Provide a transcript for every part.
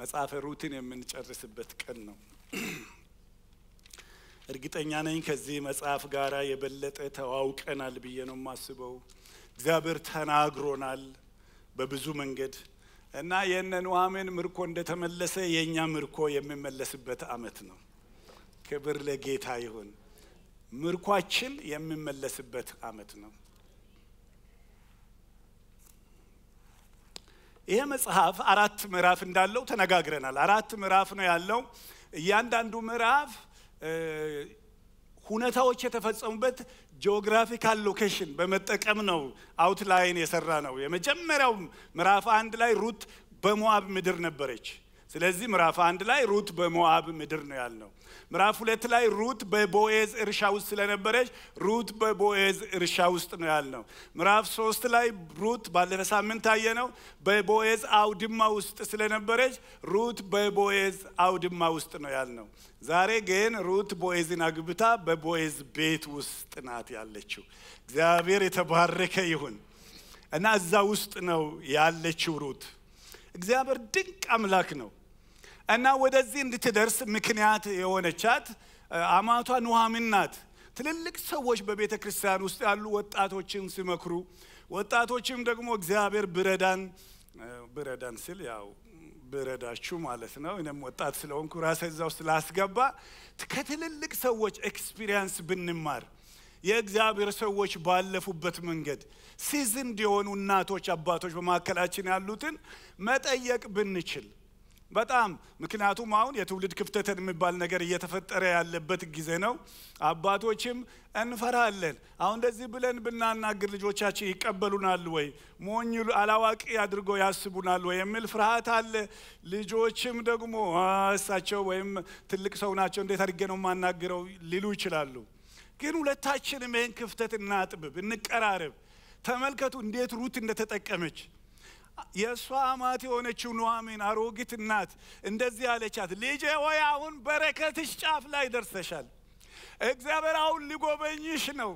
መጽሐፈ ሩትን የምንጨርስበት ቀን ነው። እርግጠኛ ነኝ ከዚህ መጽሐፍ ጋር የበለጠ ተዋውቀናል ብዬ ነው የማስበው። እግዚአብሔር ተናግሮናል በብዙ መንገድ እና የነ ኑሐሚን ምርኮ እንደተመለሰ የእኛ ምርኮ የሚመለስበት አመት ነው። ክብር ለጌታ ይሁን። ምርኳችን የሚመለስበት አመት ነው። ይህ መጽሐፍ አራት ምዕራፍ እንዳለው ተነጋግረናል። አራት ምዕራፍ ነው ያለው። እያንዳንዱ ምዕራፍ ሁነታዎች የተፈጸሙበት ጂኦግራፊካል ሎኬሽን በመጠቀም ነው አውትላይን የሰራ ነው። የመጀመሪያው ምዕራፍ አንድ ላይ ሩት በሞአብ ምድር ነበረች። ስለዚህ ምዕራፍ አንድ ላይ ሩት በሞአብ ምድር ነው ያልነው። ምዕራፍ ሁለት ላይ ሩት በቦኤዝ እርሻ ውስጥ ስለነበረች ሩት በቦኤዝ እርሻ ውስጥ ነው ያልነው። ምዕራፍ ሶስት ላይ ሩት ባለፈ ሳምንት ታየ ነው በቦኤዝ አውድማ ውስጥ ስለነበረች ሩት በቦኤዝ አውድማ ውስጥ ነው ያልነው። ዛሬ ግን ሩት ቦኤዝን አግብታ በቦኤዝ ቤት ውስጥ ናት ያለችው። እግዚአብሔር የተባረከ ይሁን እና እዛ ውስጥ ነው ያለችው ሩት። እግዚአብሔር ድንቅ አምላክ ነው። እና ወደዚህ እንድትደርስ ምክንያት የሆነቻት አማቷ ኑሃሚን ናት። ትልልቅ ሰዎች በቤተ ክርስቲያን ውስጥ ያሉ ወጣቶችን ሲመክሩ፣ ወጣቶችም ደግሞ እግዚአብሔር ብረዳን ብረዳን ስል ያው ብረዳችሁ ማለት ነው። እኔም ወጣት ስለሆንኩ ራሴ እዛ ውስጥ ላስገባ ከትልልቅ ሰዎች ኤክስፒሪየንስ ብንማር የእግዚአብሔር ሰዎች ባለፉበት መንገድ ሲዝን እንዲሆኑ እናቶች፣ አባቶች በማካከላችን ያሉትን መጠየቅ ብንችል በጣም ምክንያቱም አሁን የትውልድ ክፍተትን የሚባል ነገር እየተፈጠረ ያለበት ጊዜ ነው። አባቶችም እንፈራለን። አሁን እንደዚህ ብለን ብናናግር ልጆቻችን ይቀበሉናል ወይ፣ ሞኝ አላዋቂ አድርጎ ያስቡናል ወይ የሚል ፍርሃት አለ። ልጆችም ደግሞ እሳቸው ወይም ትልቅ ሰው ናቸው እንዴት አድርጌ ነው የማናግረው ሊሉ ይችላሉ። ግን ሁለታችንም ይህን ክፍተት እናጥብብ፣ እንቀራረብ። ተመልከቱ እንዴት ሩት እንደተጠቀመች የእሷ አማት የሆነችው ኑሐሚን አሮጊት እናት እንደዚህ አለቻት፣ ልጄ ሆይ አሁን በረከትሽ ጫፍ ላይ ደርሰሻል። እግዚአብሔር አሁን ሊጎበኝሽ ነው።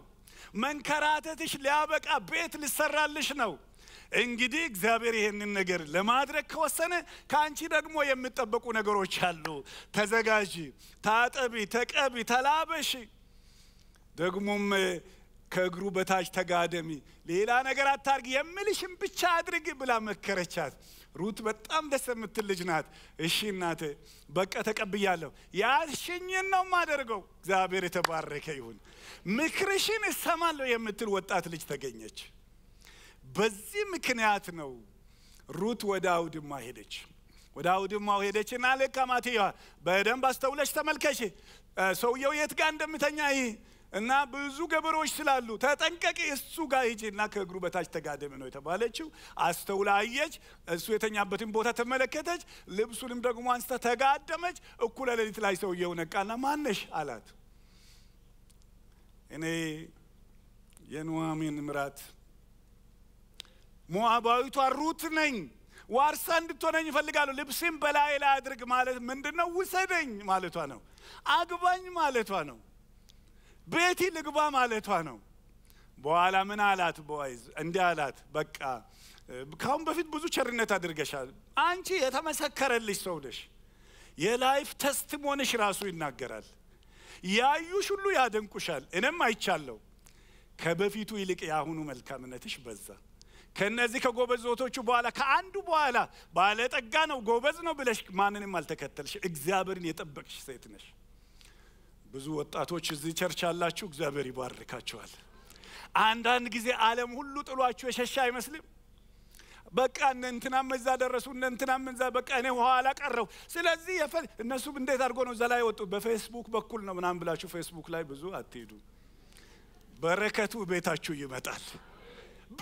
መንከራተትሽ ሊያበቃ፣ ቤት ሊሰራልሽ ነው። እንግዲህ እግዚአብሔር ይህንን ነገር ለማድረግ ከወሰነ ከአንቺ ደግሞ የሚጠበቁ ነገሮች አሉ። ተዘጋጂ፣ ታጠቢ፣ ተቀቢ፣ ተላበሺ። ደግሞም ከእግሩ በታች ተጋደሚ፣ ሌላ ነገር አታርግ፣ የምልሽም ብቻ አድርግ ብላ መከረቻት። ሩት በጣም ደስ የምትል ልጅ ናት። እሺ እናቴ በቃ ተቀብያለሁ፣ ያልሽኝን ነው የማደርገው፣ እግዚአብሔር የተባረከ ይሁን፣ ምክርሽን እሰማለሁ የምትል ወጣት ልጅ ተገኘች። በዚህ ምክንያት ነው ሩት ወደ አውድማ ሄደች። ወደ አውድማው ሄደችና ልክ አማትየዋ በደንብ አስተውለች ተመልከች፣ ሰውየው የት ጋር እንደምተኛ ይህ እና ብዙ ገበሬዎች ስላሉ ተጠንቀቂ፣ እሱ ጋር ሂጂና ከእግሩ በታች ተጋደም ነው የተባለችው። አስተውላ አየች። እሱ የተኛበትን ቦታ ተመለከተች። ልብሱንም ደግሞ አንስታ ተጋደመች። እኩለ ሌሊት ላይ ሰውየው ነቃና ማነሽ አላት። እኔ የኑኃሚን ምራት ሞዓባዊቷ ሩት ነኝ። ዋርሳ እንድትሆነኝ እፈልጋለሁ። ልብስም በላይ ላይ አድርግ ማለት ምንድን ነው? ውሰደኝ ማለቷ ነው። አግባኝ ማለቷ ነው። ቤቲ ልግባ ማለቷ ነው። በኋላ ምን አላት? ቦይዝ እንዲህ አላት፣ በቃ ካሁን በፊት ብዙ ቸርነት አድርገሻል። አንቺ የተመሰከረልሽ ሰው ነሽ። የላይፍ ተስቲሞኒሽ ራሱ ይናገራል። ያዩሽ ሁሉ ያደንቁሻል። እኔም አይቻለሁ። ከበፊቱ ይልቅ የአሁኑ መልካምነትሽ በዛ። ከነዚህ ከጎበዞቶቹ በኋላ ከአንዱ በኋላ ባለጠጋ ነው ጎበዝ ነው ብለሽ ማንንም አልተከተልሽ። እግዚአብሔርን የጠበቅሽ ሴት ነሽ። ብዙ ወጣቶች እዚህ ቸርች አላችሁ፣ እግዚአብሔር ይባርካችኋል። አንዳንድ ጊዜ ዓለም ሁሉ ጥሏችሁ የሸሻ አይመስልም? በቃ እነ እንትናም እዛ ደረሱ፣ እነ እንትናም እዛ በቃ እኔ ኋላ ቀረው። ስለዚህ እነሱም እንዴት አድርጎ ነው እዛ ላይ ወጡ? በፌስቡክ በኩል ነው ምናምን ብላችሁ ፌስቡክ ላይ ብዙ አትሄዱ። በረከቱ ቤታችሁ ይመጣል።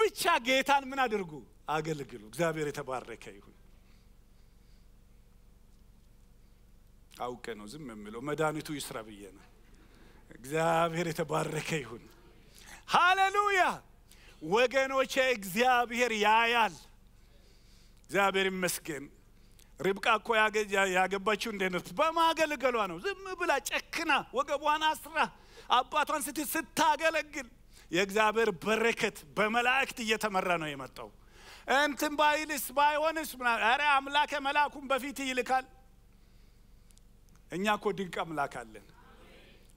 ብቻ ጌታን ምን አድርጉ? አገልግሉ። እግዚአብሔር የተባረከ ይሁን። አውቀ ነው ዝም የምለው። መድኃኒቱ ይስራ ብዬ ነው። እግዚአብሔር የተባረከ ይሁን። ሃሌሉያ ወገኖቼ፣ እግዚአብሔር ያያል። እግዚአብሔር ይመስገን። ርብቃ እኮ ያገባችው እንደነት ነው? በማገልገሏ ነው። ዝም ብላ ጨክና ወገቧን አስራ አባቷን ስት ስታገለግል የእግዚአብሔር በረከት በመላእክት እየተመራ ነው የመጣው። እንትን ባይልስ ባይሆንስ፣ ኧረ አምላከ መልአኩም በፊት ይልካል። እኛ እኮ ድንቅ አምላክ አለን።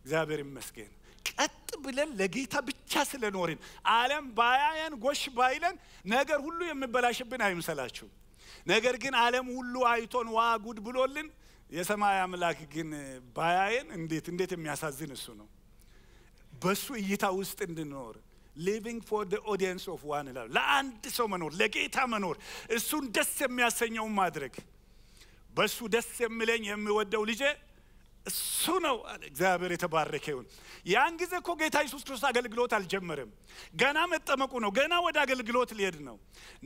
እግዚአብሔር ይመስገን። ቀጥ ብለን ለጌታ ብቻ ስለኖርን ዓለም ባያያን ጎሽ ባይለን ነገር ሁሉ የሚበላሽብን አይምሰላችሁ። ነገር ግን ዓለም ሁሉ አይቶን ዋ ጉድ ብሎልን የሰማይ አምላክ ግን ባያየን እንዴት እንዴት የሚያሳዝን እሱ ነው። በሱ እይታ ውስጥ እንድንኖር ሊቪንግ ፎር ደ ኦዲየንስ ኦፍ ዋን ይላል። ለአንድ ሰው መኖር፣ ለጌታ መኖር፣ እሱን ደስ የሚያሰኘውን ማድረግ በእሱ ደስ የሚለኝ የሚወደው ልጄ እሱ ነው አለ። እግዚአብሔር የተባረከ ይሁን። ያን ጊዜ እኮ ጌታ ኢየሱስ ክርስቶስ አገልግሎት አልጀመረም። ገና መጠመቁ ነው። ገና ወደ አገልግሎት ሊሄድ ነው።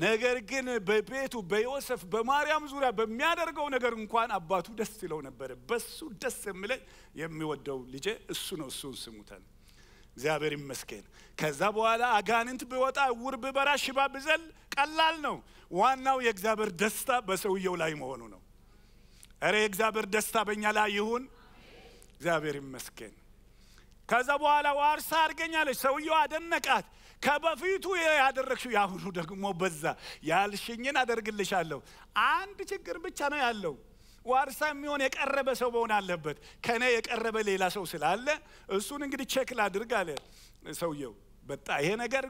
ነገር ግን በቤቱ በዮሴፍ በማርያም ዙሪያ በሚያደርገው ነገር እንኳን አባቱ ደስ ይለው ነበረ። በሱ ደስ የሚለኝ የሚወደው ልጄ እሱ ነው፣ እሱን ስሙታል። እግዚአብሔር ይመስገን። ከዛ በኋላ አጋንንት ቢወጣ፣ ውር ብበራ፣ ሽባ ብዘል ቀላል ነው። ዋናው የእግዚአብሔር ደስታ በሰውየው ላይ መሆኑ ነው። እረ እግዚአብሔር ደስታ በእኛ ላይ ይሁን። እግዚአብሔር ይመስገን። ከዛ በኋላ ዋርሳ አድርገኛለች። ሰውየው አደነቃት። ከበፊቱ ያደረግሽው የአሁኑ ደግሞ በዛ። ያልሽኝን አደርግልሻለሁ። አንድ ችግር ብቻ ነው ያለው። ዋርሳ የሚሆን የቀረበ ሰው መሆን አለበት። ከኔ የቀረበ ሌላ ሰው ስላለ እሱን እንግዲህ ቼክ ላድርግ አለ ሰውየው። በጣ ይሄ ነገር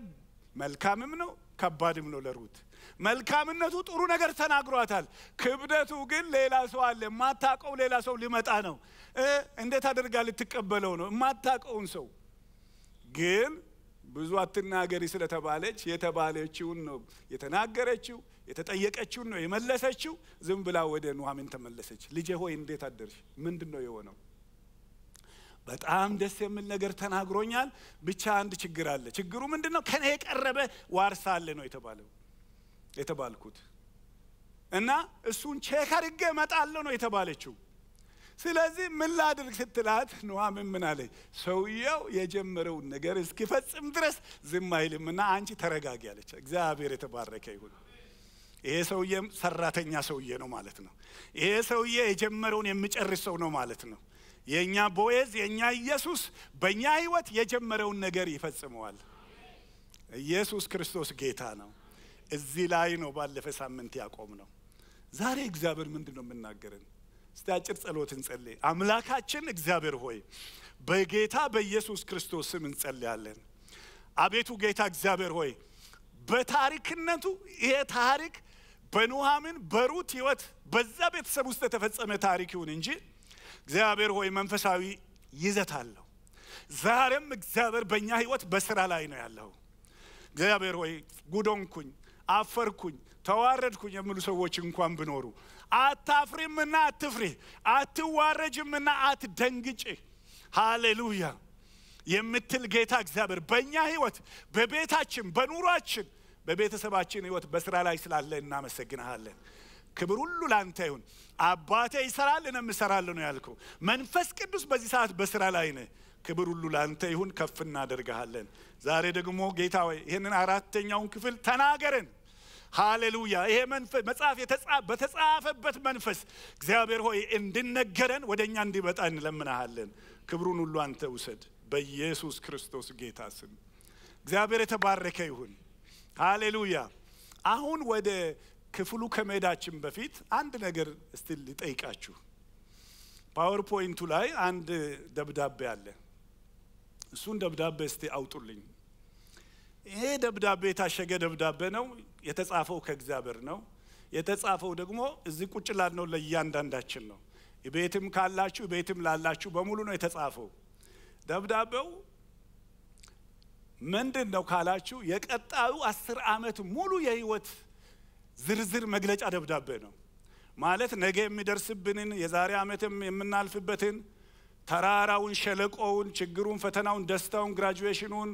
መልካምም ነው ከባድም ነው ለሩት መልካምነቱ ጥሩ ነገር ተናግሯታል። ክብደቱ ግን ሌላ ሰው አለ። የማታቀው ሌላ ሰው ሊመጣ ነው። እንዴት አድርጋ ልትቀበለው ነው? የማታቀውን ሰው ግን ብዙ አትናገሪ ስለተባለች የተባለችውን ነው የተናገረችው። የተጠየቀችውን ነው የመለሰችው። ዝም ብላ ወደ ኑሐሚን ተመለሰች። ልጄ ሆይ እንዴት አደርሽ? ምንድን ነው የሆነው? በጣም ደስ የሚል ነገር ተናግሮኛል። ብቻ አንድ ችግር አለ። ችግሩ ምንድን ነው? ከኔ የቀረበ ዋርሳ አለ ነው የተባለው። የተባልኩት እና እሱን ቼክ አድርጌ እመጣለሁ ነው የተባለችው። ስለዚህ ምን ላድርግ ስትላት ኑሐሚን ምን አለች? ሰውየው የጀመረውን ነገር እስኪፈጽም ድረስ ዝም አይልምና አንቺ ተረጋጊ አለች። እግዚአብሔር የተባረከ ይሁን። ይሄ ሰውዬ ሰራተኛ ሰውዬ ነው ማለት ነው። ይሄ ሰውዬ የጀመረውን የሚጨርስ ሰው ነው ማለት ነው። የእኛ ቦዝ የእኛ ኢየሱስ በእኛ ህይወት የጀመረውን ነገር ይፈጽመዋል። ኢየሱስ ክርስቶስ ጌታ ነው። እዚህ ላይ ነው ባለፈ ሳምንት ያቆም ነው። ዛሬ እግዚአብሔር ምንድን ነው የምናገርን? እስቲ አጭር ጸሎት እንጸልይ። አምላካችን እግዚአብሔር ሆይ በጌታ በኢየሱስ ክርስቶስ ስም እንጸልያለን። አቤቱ ጌታ እግዚአብሔር ሆይ በታሪክነቱ ይሄ ታሪክ በኑሃምን በሩት ህይወት በዛ ቤተሰብ ውስጥ የተፈጸመ ታሪክ ይሁን እንጂ እግዚአብሔር ሆይ መንፈሳዊ ይዘት አለው። ዛሬም እግዚአብሔር በእኛ ህይወት በስራ ላይ ነው ያለው። እግዚአብሔር ሆይ ጉዶንኩኝ አፈርኩኝ፣ ተዋረድኩኝ የሚሉ ሰዎች እንኳን ብኖሩ አታፍሪምና አትፍሪ፣ አትዋረጅምና አትደንግጭ። ሃሌሉያ የምትል ጌታ እግዚአብሔር በእኛ ህይወት፣ በቤታችን፣ በኑሯችን፣ በቤተሰባችን ህይወት፣ በስራ ላይ ስላለ እናመሰግንሃለን። ክብር ሁሉ ላንተ ይሁን። አባቴ ይሰራል፣ ነው የምሰራል ነው ያልከው። መንፈስ ቅዱስ በዚህ ሰዓት በስራ ላይ ነህ። ክብር ሁሉ ላንተ ይሁን። ከፍ እናደርግሃለን። ዛሬ ደግሞ ጌታ ሆይ ይህንን አራተኛውን ክፍል ተናገረን። ሃሌሉያ። ይሄ መጽሐፍ በተጻፈበት መንፈስ እግዚአብሔር ሆይ እንድነገረን ወደ እኛ እንዲመጣ እንለምናሃለን። ክብሩን ሁሉ አንተ ውሰድ በኢየሱስ ክርስቶስ ጌታ ስም። እግዚአብሔር የተባረከ ይሁን። ሃሌሉያ። አሁን ወደ ክፍሉ ከመሄዳችን በፊት አንድ ነገር እስቲ ልጠይቃችሁ። ፓወርፖይንቱ ላይ አንድ ደብዳቤ አለ። እሱን ደብዳቤ እስቲ አውጡልኝ። ይሄ ደብዳቤ የታሸገ ደብዳቤ ነው። የተጻፈው ከእግዚአብሔር ነው። የተጻፈው ደግሞ እዚህ ቁጭ ላልነው ለእያንዳንዳችን ነው። ቤትም ካላችሁ ቤትም ላላችሁ በሙሉ ነው የተጻፈው። ደብዳቤው ምንድን ነው ካላችሁ የቀጣዩ አስር ዓመት ሙሉ የህይወት ዝርዝር መግለጫ ደብዳቤ ነው። ማለት ነገ የሚደርስብንን የዛሬ ዓመትም የምናልፍበትን ተራራውን፣ ሸለቆውን፣ ችግሩን፣ ፈተናውን፣ ደስታውን፣ ግራጁዌሽኑን፣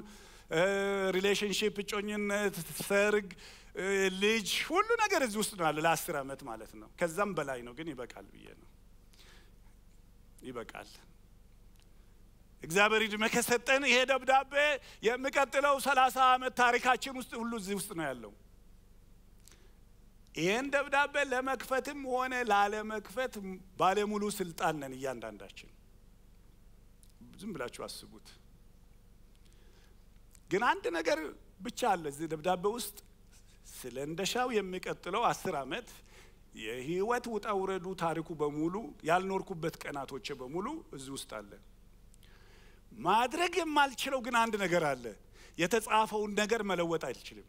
ሪሌሽንሽፕ፣ እጮኝነት፣ ሰርግ ልጅ ሁሉ ነገር እዚህ ውስጥ ነው ያለ ለአስር ዓመት ማለት ነው። ከዛም በላይ ነው፣ ግን ይበቃል ብዬ ነው ይበቃል። እግዚአብሔር እድሜ ከሰጠን ይሄ ደብዳቤ የሚቀጥለው ሰላሳ ዓመት ታሪካችን ውስጥ ሁሉ እዚህ ውስጥ ነው ያለው። ይህን ደብዳቤ ለመክፈትም ሆነ ላለመክፈት ባለሙሉ ስልጣን ነን እያንዳንዳችን። ዝም ብላችሁ አስቡት። ግን አንድ ነገር ብቻ አለ እዚህ ደብዳቤ ውስጥ ስለ እንደሻው የሚቀጥለው አስር አመት የህይወት ውጣ ውረዱ ታሪኩ በሙሉ ያልኖርኩበት ቀናቶች በሙሉ እዚህ ውስጥ አለ። ማድረግ የማልችለው ግን አንድ ነገር አለ። የተጻፈውን ነገር መለወጥ አልችልም።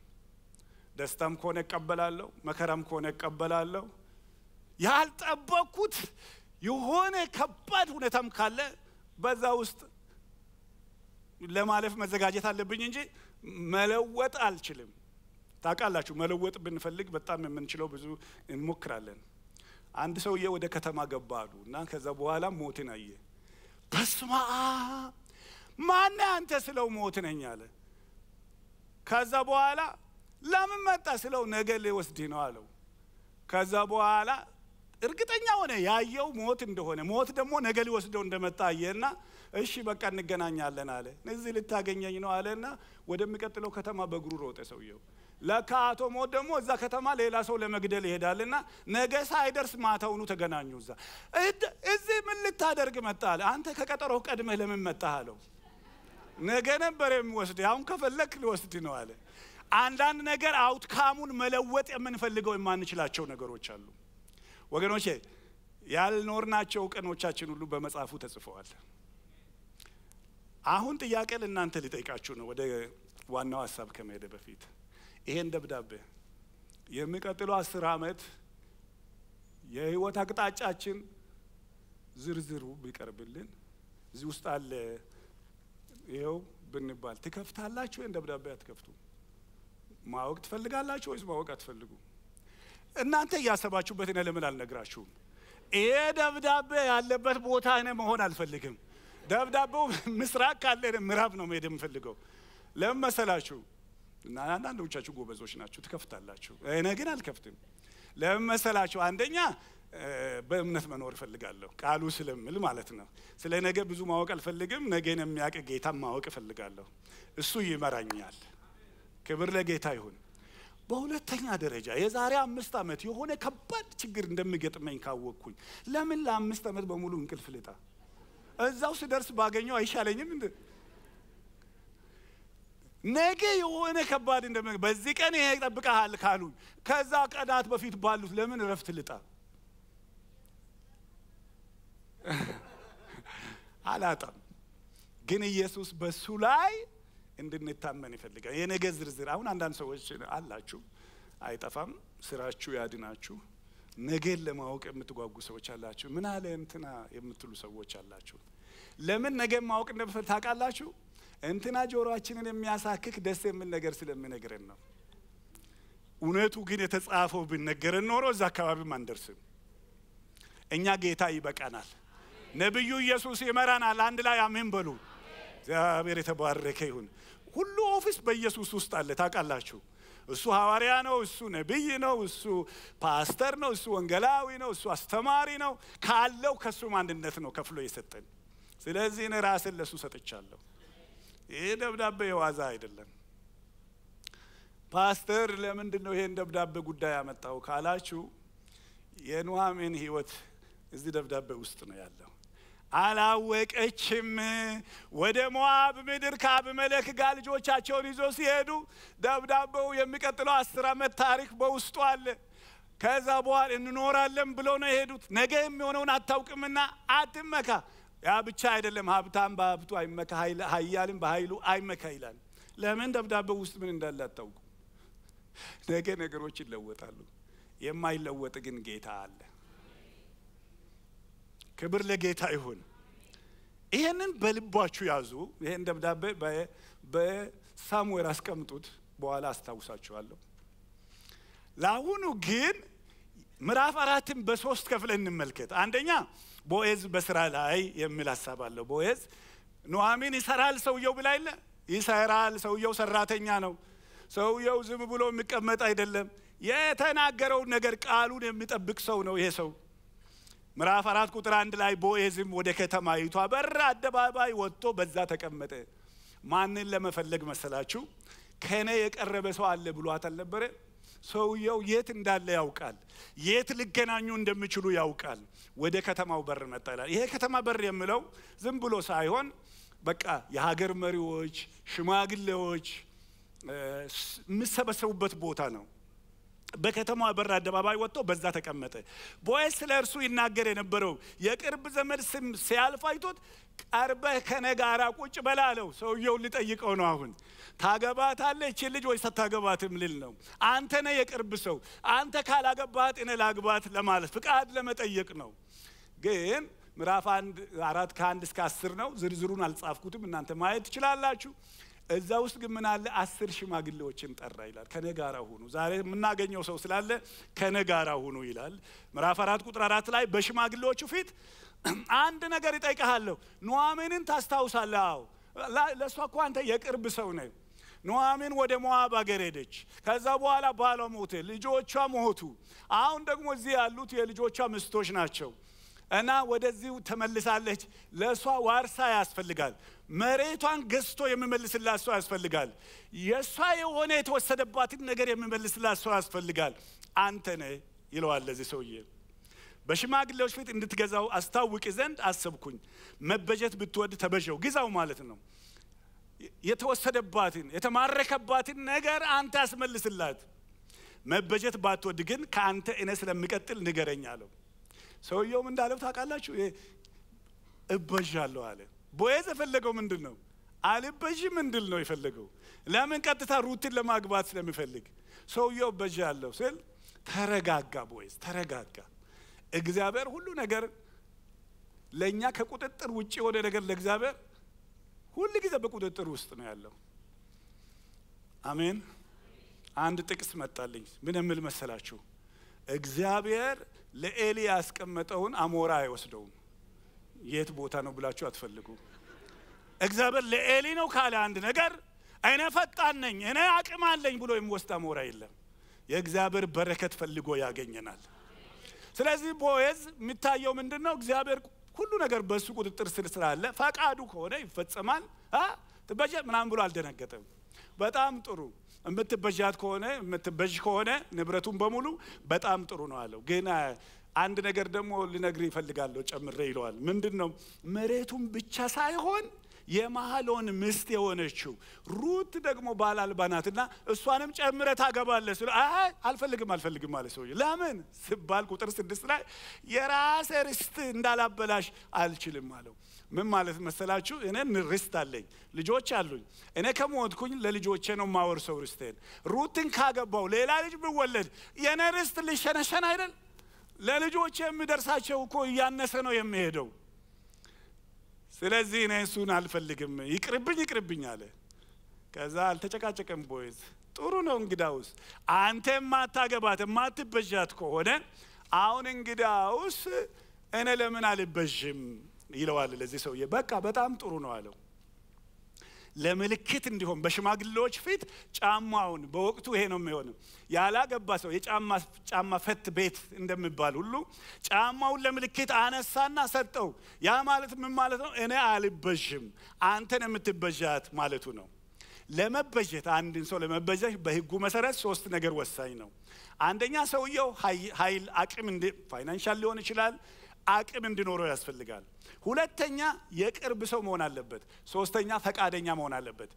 ደስታም ከሆነ እቀበላለሁ፣ መከራም ከሆነ እቀበላለሁ። ያልጠበኩት የሆነ ከባድ ሁኔታም ካለ በዛ ውስጥ ለማለፍ መዘጋጀት አለብኝ እንጂ መለወጥ አልችልም። ታውቃላችሁ፣ መለወጥ ብንፈልግ በጣም የምንችለው ብዙ እንሞክራለን። አንድ ሰውዬ ወደ ከተማ ገባ አሉ እና ከዛ በኋላ ሞትን አየ። በስማ ማነ አንተ ስለው ሞት ነኝ አለ። ከዛ በኋላ ለምን መጣ ስለው ነገ ልወስድህ ነው አለው። ከዛ በኋላ እርግጠኛ ሆነ ያየው ሞት እንደሆነ፣ ሞት ደግሞ ነገ ሊወስደው እንደመጣ አየና እሺ በቃ እንገናኛለን አለ። እዚህ ልታገኘኝ ነው አለና ወደሚቀጥለው ከተማ በእግሩ ሮጠ ሰውየው። ለካ አቶ ሞት ደግሞ እዛ ከተማ ሌላ ሰው ለመግደል ይሄዳልና ነገ ሳይደርስ ማታውኑ ተገናኙ። እዛ እዚህ ምን ልታደርግ መጣል? አንተ ከቀጠሮ ቀድመህ ለምን መጣህ አለው። ነገ ነበር የሚወስድ አሁን ከፈለክ ሊወስድ ነው አለ። አንዳንድ ነገር አውትካሙን መለወጥ የምንፈልገው የማንችላቸው ነገሮች አሉ ወገኖቼ። ያልኖርናቸው ቀኖቻችን ሁሉ በመጽሐፉ ተጽፈዋል። አሁን ጥያቄ ለእናንተ ልጠይቃችሁ ነው ወደ ዋናው ሀሳብ ከመሄደ በፊት ይሄን ደብዳቤ የሚቀጥለው አስር አመት የህይወት አቅጣጫችን ዝርዝሩ ቢቀርብልን እዚህ ውስጥ አለ ይኸው ብንባል ትከፍታላችሁ ወይም ደብዳቤ አትከፍቱ? ማወቅ ትፈልጋላችሁ ወይስ ማወቅ አትፈልጉ? እናንተ እያሰባችሁበት እኔ ለምን አልነግራችሁም? ይሄ ደብዳቤ ያለበት ቦታ እኔ መሆን አልፈልግም። ደብዳቤው ምስራቅ ካለ ምዕራብ ነው መሄድ የምፈልገው። ለምን መሰላችሁ? እና አንዳንዶቻችሁ ጎበዞች ናችሁ ትከፍታላችሁ። እኔ ግን አልከፍትም። ለምን መሰላችሁ? አንደኛ በእምነት መኖር እፈልጋለሁ፣ ቃሉ ስለምል ማለት ነው። ስለ ነገ ብዙ ማወቅ አልፈልግም። ነገን የሚያውቅ ጌታ ማወቅ እፈልጋለሁ። እሱ ይመራኛል። ክብር ለጌታ ይሁን። በሁለተኛ ደረጃ የዛሬ አምስት ዓመት የሆነ ከባድ ችግር እንደሚገጥመኝ ካወቅኩኝ ለምን ለአምስት ዓመት በሙሉ እንቅልፍ ልጣ? እዛው ስደርስ ባገኘው አይሻለኝም? ነገ የሆነ ከባድ እንደ በዚህ ቀን ይሄ ጠብቀሃል ካሉኝ ከዛ ቀናት በፊት ባሉት ለምን እረፍት ልጣ አላጣም። ግን ኢየሱስ በሱ ላይ እንድንታመን ይፈልጋል። የነገ ዝርዝር አሁን አንዳንድ ሰዎች አላችሁ፣ አይጠፋም። ስራችሁ ያድናችሁ። ነገን ለማወቅ የምትጓጉ ሰዎች አላችሁ። ምን አለ እንትና የምትሉ ሰዎች አላችሁ። ለምን ነገን ማወቅ እንደምፈል ታውቃላችሁ? እንትና ጆሮአችንን የሚያሳክክ ደስ የምን ነገር ስለሚነግረን ነው። እውነቱ ግን የተጻፈው ብነገረን ኖሮ እዛ አካባቢም አንደርስም። እኛ ጌታ ይበቃናል። ነቢዩ ኢየሱስ ይመራናል። አንድ ላይ አሜን በሉ። እግዚአብሔር የተባረከ ይሁን። ሁሉ ኦፊስ በኢየሱስ ውስጥ አለ። ታውቃላችሁ። እሱ ሐዋርያ ነው፣ እሱ ነቢይ ነው፣ እሱ ፓስተር ነው፣ እሱ ወንገላዊ ነው፣ እሱ አስተማሪ ነው። ካለው ከእሱም አንድነት ነው ከፍሎ የሰጠን። ስለዚህ እኔ ራስን ለእሱ ሰጥቻለሁ። ይሄ ደብዳቤ የዋዛ አይደለም። ፓስተር ለምንድን ነው ይሄን ደብዳቤ ጉዳይ ያመጣው ካላችሁ የኑሐሚን ህይወት እዚህ ደብዳቤ ውስጥ ነው ያለው። አላወቀችም። ወደ ሞዓብ ምድር ከአብመለክ ጋር ልጆቻቸውን ይዞ ሲሄዱ ደብዳቤው የሚቀጥለው አስር ዓመት ታሪክ በውስጡ አለ። ከዛ በኋላ እንኖራለን ብሎ ነው የሄዱት። ነገ የሚሆነውን አታውቅምና አትመካ። ያ ብቻ አይደለም፣ ሀብታም በሀብቱ አይመካ፣ በሀይሉ አይመካ ይላል። ለምን? ደብዳቤ ውስጥ ምን እንዳለ አታውቁ። ነገ ነገሮች ይለወጣሉ። የማይለወጥ ግን ጌታ አለ። ክብር ለጌታ ይሁን። ይሄንን በልባችሁ ያዙ። ይሄን ደብዳቤ በሳሙኤል አስቀምጡት፣ በኋላ አስታውሳችኋለሁ። ለአሁኑ ግን ምዕራፍ አራትን በሶስት ከፍለን እንመልከት። አንደኛ ቦኤዝ በስራ ላይ የሚል ሀሳብ አለው። ቦኤዝ ኑሐሚን ይሰራል ሰውየው ብላ የለ ይሰራል። ሰውየው ሰራተኛ ነው። ሰውየው ዝም ብሎ የሚቀመጥ አይደለም። የተናገረውን ነገር ቃሉን የሚጠብቅ ሰው ነው ይሄ ሰው። ምዕራፍ አራት ቁጥር አንድ ላይ ቦኤዝም ወደ ከተማይቷ በር አደባባይ ወጥቶ በዛ ተቀመጠ። ማንን ለመፈለግ መሰላችሁ? ከእኔ የቀረበ ሰው አለ ብሏት አልነበረ? ሰውየው የት እንዳለ ያውቃል። የት ሊገናኙ እንደሚችሉ ያውቃል። ወደ ከተማው በር መጣላል። ይሄ ከተማ በር የምለው ዝም ብሎ ሳይሆን በቃ የሀገር መሪዎች፣ ሽማግሌዎች የሚሰበሰቡበት ቦታ ነው። በከተማ በር አደባባይ ወጥቶ በዛ ተቀመጠ። ቦዔዝ ስለ እርሱ ይናገር የነበረው የቅርብ ዘመድ ስም ሲያልፍ አይቶት ቀርበህ ከነ ጋራ ቁጭ በላለው። ሰውየውን ልጠይቀው ነው አሁን ታገባታለህ ልጅ ወይስ አታገባትም ልል ነው። አንተ ነህ የቅርብ ሰው፣ አንተ ካላገባት እኔ ላግባት ለማለት ፍቃድ ለመጠየቅ ነው። ግን ምዕራፍ አንድ አራት ከአንድ እስከ አስር ነው። ዝርዝሩን አልጻፍኩትም፣ እናንተ ማየት ትችላላችሁ። እዛ ውስጥ ግን ምን አስር ሽማግሌዎችን ጠራ ይላል። ከነ ጋራ ሁኑ። ዛሬ የምናገኘው ሰው ስላለ ከነ ጋራ ሁኑ ይላል። ምዕራፍ አራት ቁጥር አራት ላይ በሽማግሌዎቹ ፊት አንድ ነገር ይጠይቀሃለሁ ኑዋሜንን ታስታውሳለህ አዎ ለእሷ እኮ አንተ የቅርብ ሰው ነ ኑዋሚን ወደ ሞዓብ አገር ሄደች። ከዛ በኋላ ባሏ ሞተ፣ ልጆቿ ሞቱ። አሁን ደግሞ እዚህ ያሉት የልጆቿ ምስቶች ናቸው እና ወደዚህ ተመልሳለች። ለእሷ ዋርሳ ያስፈልጋል። መሬቷን ገዝቶ የሚመልስላት ሰው ያስፈልጋል። የእሷ የሆነ የተወሰደባትን ነገር የሚመልስላት ሰው ያስፈልጋል። አንተ ነህ ይለዋል ለዚህ ሰውዬ። በሽማግሌዎች ፊት እንድትገዛው አስታውቂ ዘንድ አሰብኩኝ። መበጀት ብትወድ ተበጀው፣ ግዛው ማለት ነው። የተወሰደባትን የተማረከባትን ነገር አንተ አስመልስላት። መበጀት ባትወድ ግን ከአንተ እኔ ስለሚቀጥል ንገረኝ አለው። ሰውየውም እንዳለው ታውቃላችሁ፣ እበዣለሁ አለ። ቦዔዝ የፈለገው ምንድን ነው? አልበዥ ምንድል ነው የፈለገው። ለምን? ቀጥታ ሩትን ለማግባት ስለሚፈልግ ሰውየው እበዣለሁ ስል ተረጋጋ፣ ቦዔዝ ተረጋጋ። እግዚአብሔር ሁሉ ነገር ለእኛ ከቁጥጥር ውጭ የሆነ ነገር ለእግዚአብሔር ሁል ጊዜ በቁጥጥር ውስጥ ነው ያለው። አሜን። አንድ ጥቅስ መጣልኝ። ምን የምል መሰላችሁ? እግዚአብሔር ለኤሊ ያስቀመጠውን አሞራ አይወስደውም። የት ቦታ ነው ብላችሁ አትፈልጉ። እግዚአብሔር ለኤሊ ነው ካለ አንድ ነገር እኔ ፈጣን ነኝ፣ እኔ አቅም አለኝ ብሎ የሚወስድ አሞራ የለም። የእግዚአብሔር በረከት ፈልጎ ያገኘናል። ስለዚህ ቦዔዝ የሚታየው ምንድን ነው? እግዚአብሔር ሁሉ ነገር በእሱ ቁጥጥር ስር ስላለ ፈቃዱ ከሆነ ይፈጸማል። ትበጀ ምናምን ብሎ አልደነገጠም። በጣም ጥሩ የምትበዣት ከሆነ የምትበዥ ከሆነ ንብረቱን በሙሉ በጣም ጥሩ ነው አለው። ግን አንድ ነገር ደግሞ ልነግር ይፈልጋለሁ ጨምሬ ይለዋል። ምንድን ነው መሬቱን ብቻ ሳይሆን የማህሎን ምስት የሆነችው ሩት ደግሞ ባል አልባ ናት እና እሷንም ጨምረ ታገባለ ስለ አልፈልግም አልፈልግም ማለት ሰው ለምን ስባል ቁጥር ስድስት ላይ የራስ ርስት እንዳላበላሽ አልችልም አለው። ምን ማለት መሰላችሁ? እኔ ርስት አለኝ፣ ልጆች አሉኝ። እኔ ከሞትኩኝ ለልጆቼ ነው ማወርሰው ርስቴን። ሩትን ካገባው ሌላ ልጅ ብወለድ የእኔ ርስት ልሸነሸን አይደል? ለልጆች የሚደርሳቸው እኮ እያነሰ ነው የሚሄደው። ስለዚህ እኔ እሱን አልፈልግም፣ ይቅርብኝ ይቅርብኝ አለ። ከዛ አልተጨቃጨቀም። ቦይዝ ጥሩ ነው። እንግዳውስ አንተ የማታገባት የማትበዣት ከሆነ አሁን እንግዳውስ እኔ ለምን አልበዥም ይለዋል ለዚህ ሰውዬ። በቃ በጣም ጥሩ ነው አለው። ለምልክት እንዲሆን በሽማግሌዎች ፊት ጫማውን በወቅቱ ይሄ ነው የሚሆነው። ያላገባ ሰው የጫማ ጫማ ፈት ቤት እንደሚባል ሁሉ ጫማውን ለምልክት አነሳና ሰጠው። ያ ማለት ምን ማለት ነው? እኔ አልበዥም፣ አንተን የምትበዣት ማለቱ ነው። ለመበጀት አንድን ሰው ለመበጀት በህጉ መሰረት ሶስት ነገር ወሳኝ ነው። አንደኛ ሰውየው ኃይል አቅም ፋይናንሻል ሊሆን ይችላል አቅም እንዲኖረው ያስፈልጋል። ሁለተኛ የቅርብ ሰው መሆን አለበት። ሶስተኛ ፈቃደኛ መሆን አለበት።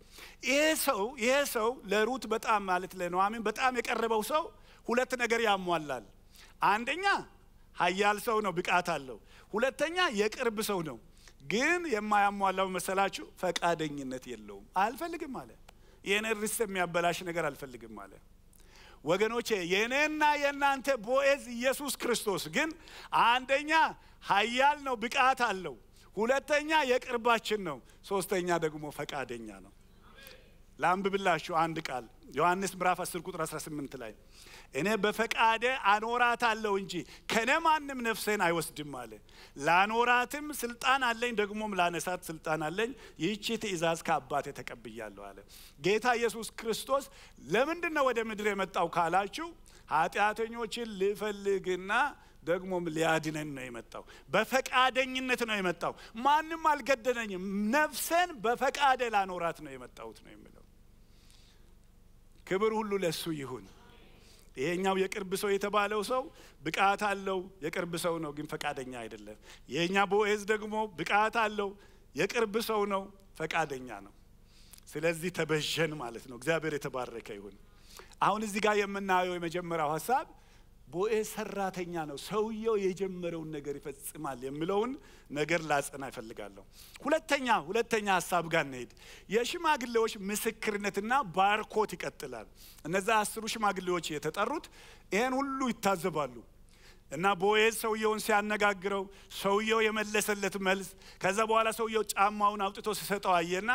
ይሄ ሰው ይሄ ሰው ለሩት በጣም ማለት ለኑኃሚን በጣም የቀረበው ሰው ሁለት ነገር ያሟላል። አንደኛ ሀያል ሰው ነው፣ ብቃት አለው። ሁለተኛ የቅርብ ሰው ነው። ግን የማያሟላው መሰላችሁ ፈቃደኝነት የለውም። አልፈልግም አለ። የኔን ርስት የሚያበላሽ ነገር አልፈልግም አለ። ወገኖቼ የእኔና የእናንተ ቦኤዝ ኢየሱስ ክርስቶስ ግን አንደኛ ሀያል ነው፣ ብቃት አለው። ሁለተኛ የቅርባችን ነው። ሶስተኛ ደግሞ ፈቃደኛ ነው። ላንብብላችሁ አንድ ቃል ዮሐንስ ምዕራፍ 10 ቁጥር 18 ላይ እኔ በፈቃደ አለው እንጂ ከነ ማንም ነፍሴን አይወስድም አለ። ላኖራትም ስልጣን አለኝ፣ ደግሞም ላነሳት ስልጣን አለኝ። ይህቺ ትእዛዝ ከአባቴ ተቀብያለሁ አለ። ጌታ ኢየሱስ ክርስቶስ ለምንድን ነው ወደ ምድር የመጣው ካላችሁ ኃጢአተኞችን ልፈልግና ደግሞም ሊያድነን ነው የመጣው። በፈቃደኝነት ነው የመጣው። ማንም አልገደለኝም ነፍሰን በፈቃደ ላኖራት ነው የመጣሁት ነው የሚለው። ክብር ሁሉ ለሱ ይሁን። ይሄኛው የቅርብ ሰው የተባለው ሰው ብቃት አለው፣ የቅርብ ሰው ነው፣ ግን ፈቃደኛ አይደለም። ይሄኛ ቦኤዝ ደግሞ ብቃት አለው፣ የቅርብ ሰው ነው፣ ፈቃደኛ ነው። ስለዚህ ተበጀን ማለት ነው። እግዚአብሔር የተባረከ ይሁን። አሁን እዚህ ጋር የምናየው የመጀመሪያው ሀሳብ ቦኤዝ ሰራተኛ ነው፣ ሰውየው የጀመረውን ነገር ይፈጽማል የሚለውን ነገር ላጸና ይፈልጋለሁ። ሁለተኛ ሁለተኛ ሀሳብ ጋር እንሄድ። የሽማግሌዎች ምስክርነትና ባርኮት ይቀጥላል። እነዛ አስሩ ሽማግሌዎች የተጠሩት ይህን ሁሉ ይታዘባሉ። እና ቦኤዝ ሰውየውን ሲያነጋግረው ሰውየው የመለሰለት መልስ፣ ከዛ በኋላ ሰውየው ጫማውን አውጥቶ ሲሰጠው አየና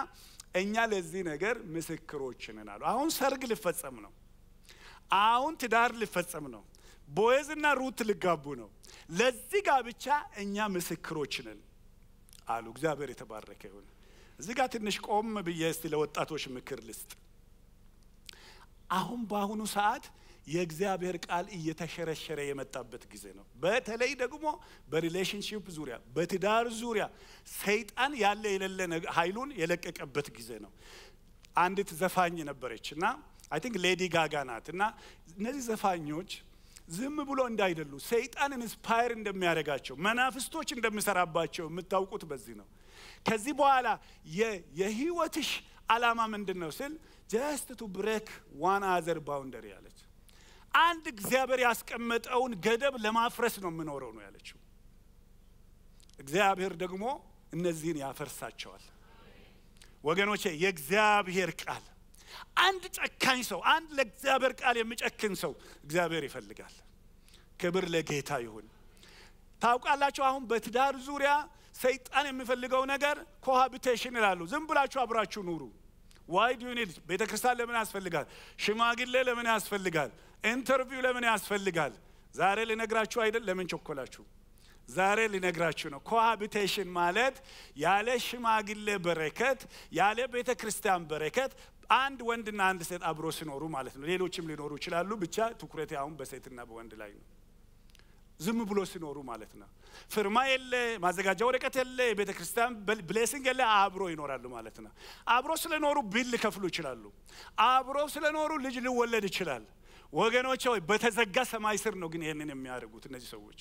እኛ ለዚህ ነገር ምስክሮች ነን አሉ። አሁን ሰርግ ሊፈጸም ነው። አሁን ትዳር ሊፈጸም ነው። ቦየዝና ሩት ልጋቡ ነው። ለዚህ ጋብቻ እኛ ምስክሮች ነን አሉ። እግዚአብሔር የተባረከ ይሁን። እዚህ ጋር ትንሽ ቆም ብዬ ስ ለወጣቶች ምክር ልስጥ። አሁን በአሁኑ ሰዓት የእግዚአብሔር ቃል እየተሸረሸረ የመጣበት ጊዜ ነው። በተለይ ደግሞ በሪሌሽንሽፕ ዙሪያ፣ በትዳር ዙሪያ ሰይጣን ያለ የሌለ ሀይሉን የለቀቀበት ጊዜ ነው። አንዲት ዘፋኝ ነበረች እና አይ ቲንክ ሌዲ ጋጋ ናት እና እነዚህ ዘፋኞች ዝም ብሎ እንዳይደሉ ሰይጣን ኢንስፓየር እንደሚያደርጋቸው መናፍስቶች እንደሚሰራባቸው የምታውቁት በዚህ ነው። ከዚህ በኋላ የህይወትሽ አላማ ምንድን ነው ስል ጀስት ቱ ብሬክ ዋን አዘር ባውንደሪ ያለች አንድ እግዚአብሔር ያስቀመጠውን ገደብ ለማፍረስ ነው የምኖረው ነው ያለችው። እግዚአብሔር ደግሞ እነዚህን ያፈርሳቸዋል። ወገኖቼ የእግዚአብሔር ቃል አንድ ጨካኝ ሰው፣ አንድ ለእግዚአብሔር ቃል የሚጨክን ሰው እግዚአብሔር ይፈልጋል። ክብር ለጌታ ይሁን። ታውቃላችሁ፣ አሁን በትዳር ዙሪያ ሰይጣን የሚፈልገው ነገር ኮሃቢቴሽን ይላሉ። ዝም ብላችሁ አብራችሁ ኑሩ። ዋይ ዱ ቤተ ክርስቲያን ለምን ያስፈልጋል? ሽማግሌ ለምን ያስፈልጋል? ኢንተርቪው ለምን ያስፈልጋል? ዛሬ ሊነግራችሁ አይደል? ለምን ቸኮላችሁ? ዛሬ ሊነግራችሁ ነው። ኮሃቢቴሽን ማለት ያለ ሽማግሌ በረከት፣ ያለ ቤተ ክርስቲያን በረከት አንድ ወንድና አንድ ሴት አብሮ ሲኖሩ ማለት ነው። ሌሎችም ሊኖሩ ይችላሉ። ብቻ ትኩረቴ አሁን በሴትና በወንድ ላይ ነው። ዝም ብሎ ሲኖሩ ማለት ነው። ፍርማ የለ፣ ማዘጋጃ ወረቀት የለ፣ የቤተ ክርስቲያን ብሌሲንግ የለ። አብሮ ይኖራሉ ማለት ነው። አብሮ ስለኖሩ ቢል ሊከፍሉ ይችላሉ። አብሮ ስለኖሩ ልጅ ሊወለድ ይችላል። ወገኖች ሆይ በተዘጋ ሰማይ ስር ነው ግን ይህንን የሚያደርጉት እነዚህ ሰዎች።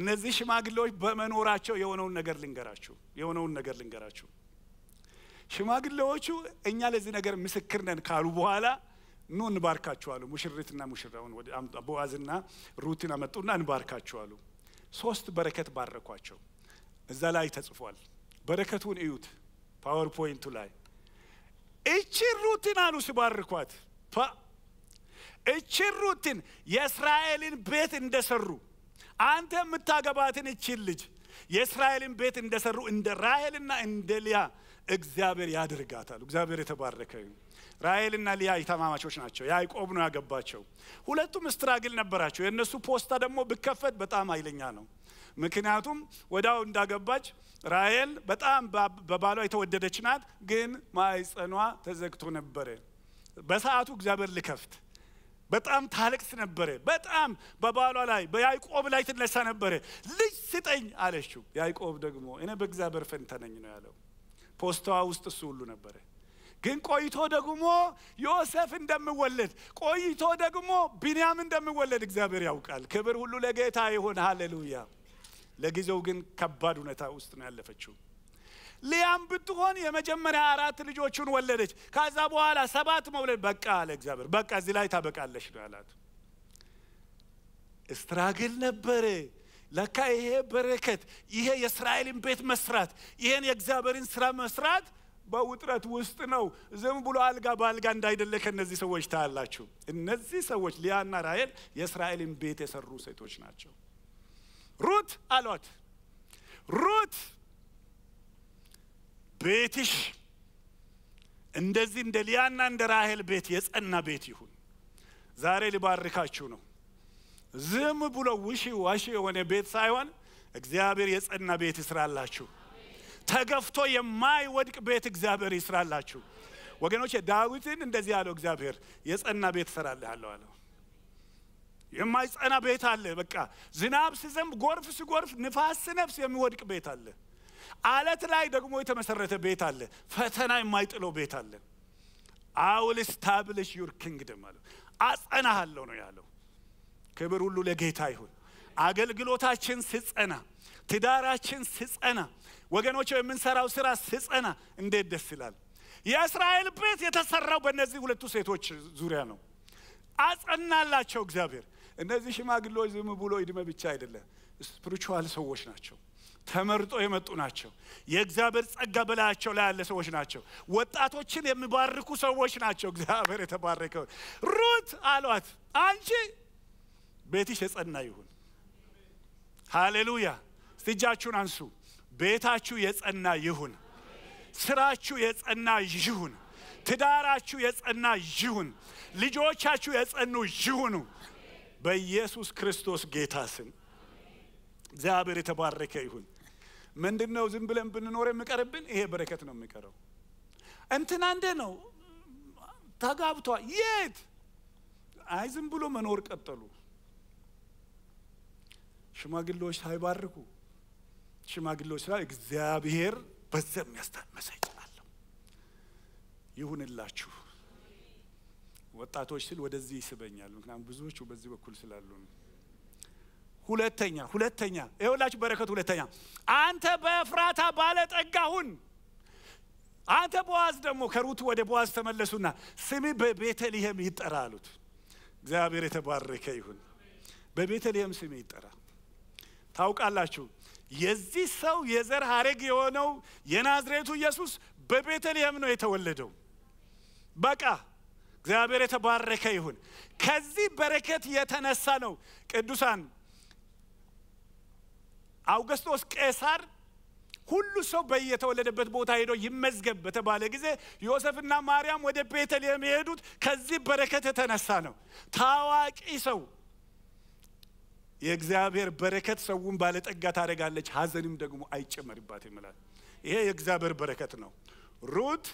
እነዚህ ሽማግሌዎች በመኖራቸው የሆነውን ነገር ልንገራችሁ የሆነውን ነገር ልንገራችሁ ሽማግሌዎቹ እኛ ለዚህ ነገር ምስክር ነን ካሉ በኋላ ኑ እንባርካችኋሉ። ሙሽሪትና ሙሽራውን ቦዋዝና ሩትን አመጡና እንባርካችኋሉ። ሶስት በረከት ባረኳቸው። እዛ ላይ ተጽፏል። በረከቱን እዩት ፓወርፖይንቱ ላይ እቺ ሩትን አሉ ሲባርኳት እቺ ሩትን የእስራኤልን ቤት እንደሰሩ አንተ የምታገባትን እቺን ልጅ የእስራኤልን ቤት እንደሰሩ እንደ ራሄልና እንደ ሊያ እግዚአብሔር ያደርጋታል። እግዚአብሔር የተባረከ ይሁን። ራሔልና ሊያ ተማማቾች ናቸው። ያዕቆብ ነው ያገባቸው። ሁለቱም ስትራግል ነበራቸው። የእነሱ ፖስታ ደግሞ ብከፈት በጣም አይለኛ ነው። ምክንያቱም ወዳው እንዳገባች ራሔል በጣም በባሏ የተወደደች ናት፣ ግን ማይጸኗ ተዘግቶ ነበረ። በሰዓቱ እግዚአብሔር ልከፍት በጣም ታለቅስ ነበረ። በጣም በባሏ ላይ በያይቆብ ላይ ትነሳ ነበረ። ልጅ ስጠኝ አለችው። ያይቆብ ደግሞ እኔ በእግዚአብሔር ፈንታ ነኝ ነው ያለው። ፖስታዋ ውስጥ እሱ ሁሉ ነበረ። ግን ቆይቶ ደግሞ ዮሴፍ እንደምወለድ ቆይቶ ደግሞ ቢንያም እንደምወለድ እግዚአብሔር ያውቃል። ክብር ሁሉ ለጌታ ይሁን። ሃሌሉያ። ለጊዜው ግን ከባድ ሁኔታ ውስጥ ነው ያለፈችው። ሊያም ብትሆን የመጀመሪያ አራት ልጆቹን ወለደች። ከዛ በኋላ ሰባት መውለድ በቃ አለ እግዚአብሔር። በቃ እዚህ ላይ ታበቃለች ነው ያላት። ስትራግል ነበረ። ለካ ይሄ በረከት ይሄ የእስራኤልን ቤት መስራት ይሄን የእግዚአብሔርን ስራ መስራት በውጥረት ውስጥ ነው። ዝም ብሎ አልጋ በአልጋ እንዳይደለ ከእነዚህ ሰዎች ታያላችሁ። እነዚህ ሰዎች ሊያና ራሔል የእስራኤልን ቤት የሰሩ ሴቶች ናቸው። ሩት አሏት፣ ሩት ቤትሽ እንደዚህ እንደ ሊያና እንደ ራሄል ቤት የጸና ቤት ይሁን። ዛሬ ሊባርካችሁ ነው። ዝም ብሎ ውሺ ዋሺ የሆነ ቤት ሳይሆን እግዚአብሔር የጸና ቤት ይስራላችሁ። ተገፍቶ የማይወድቅ ቤት እግዚአብሔር ይስራላችሁ። ወገኖች ዳዊትን እንደዚህ ያለው እግዚአብሔር የጸና ቤት እሰራልሃለሁ አለው። የማይጸና ቤት አለ። በቃ ዝናብ ሲዘንብ፣ ጎርፍ ሲጎርፍ፣ ንፋስ ሲነፍስ የሚወድቅ ቤት አለ። አለት ላይ ደግሞ የተመሰረተ ቤት አለ። ፈተና የማይጥለው ቤት አለ። አውል ስታብልሽ ዩር ኪንግደም አለው። አጸናሃለሁ ነው ያለው። ክብር ሁሉ ለጌታ ይሁን። አገልግሎታችን ስጸና፣ ትዳራችን ስጸና፣ ወገኖች የምንሰራው ስራ ስጸና እንዴት ደስ ይላል! የእስራኤል ቤት የተሰራው በእነዚህ ሁለቱ ሴቶች ዙሪያ ነው። አጸናላቸው እግዚአብሔር። እነዚህ ሽማግሌዎች ዝም ብሎ እድሜ ብቻ አይደለም፣ ስፕሪቹዋል ሰዎች ናቸው። ተመርጦ የመጡ ናቸው። የእግዚአብሔር ጸጋ በላያቸው ላይ ያለ ሰዎች ናቸው። ወጣቶችን የሚባርኩ ሰዎች ናቸው። እግዚአብሔር የተባረከው ሩት አሏት አንቺ ቤትሽ የጸና ይሁን። ሃሌሉያ። እስቲ አንሱ። ቤታችሁ የጸና ይሁን። ስራችሁ የጸና ይሁን። ትዳራችሁ የጸና ይሁን። ልጆቻችሁ የጸኑ ይሁኑ። በኢየሱስ ክርስቶስ ጌታ ስም እግዚአብሔር የተባረከ ይሁን። ምንድን ነው ዝም ብለን ብንኖር የምቀርብን ይሄ በረከት ነው የሚቀረው። እንትና እንደ ነው ተጋብቷል። የት? አይ ዝም ብሎ መኖር ቀጠሉ። ሽማግሌዎች ሳይባርኩ ሽማግሌዎች ስላ እግዚአብሔር በዛ የሚያስታመሰ ይችላለሁ ይሁንላችሁ። ወጣቶች ስል ወደዚህ ይስበኛል፣ ምክንያቱም ብዙዎቹ በዚህ በኩል ስላሉ ነው። ሁለተኛ ሁለተኛ ይኸውላችሁ በረከት ሁለተኛ አንተ በፍራታ ባለጠጋ ሁን። አንተ ቦዋዝ ደግሞ ከሩት ወደ ቦዋዝ ተመለሱና ስሚ በቤተልሔም ይጠራ አሉት። እግዚአብሔር የተባረከ ይሁን። በቤተልሔም ስሜ ይጠራ። ታውቃላችሁ። የዚህ ሰው የዘር ሀረግ የሆነው የናዝሬቱ ኢየሱስ በቤተልሔም ነው የተወለደው። በቃ እግዚአብሔር የተባረከ ይሁን። ከዚህ በረከት የተነሳ ነው ቅዱሳን አውገስጦስ ቄሳር ሁሉ ሰው በየተወለደበት ቦታ ሄዶ ይመዝገብ በተባለ ጊዜ ዮሴፍና ማርያም ወደ ቤተልሔም የሄዱት ከዚህ በረከት የተነሳ ነው። ታዋቂ ሰው የእግዚአብሔር በረከት ሰውን ባለጠጋ ታደርጋለች፣ ሀዘንም ደግሞ አይጨመርባት ይላል። ይሄ የእግዚአብሔር በረከት ነው። ሩት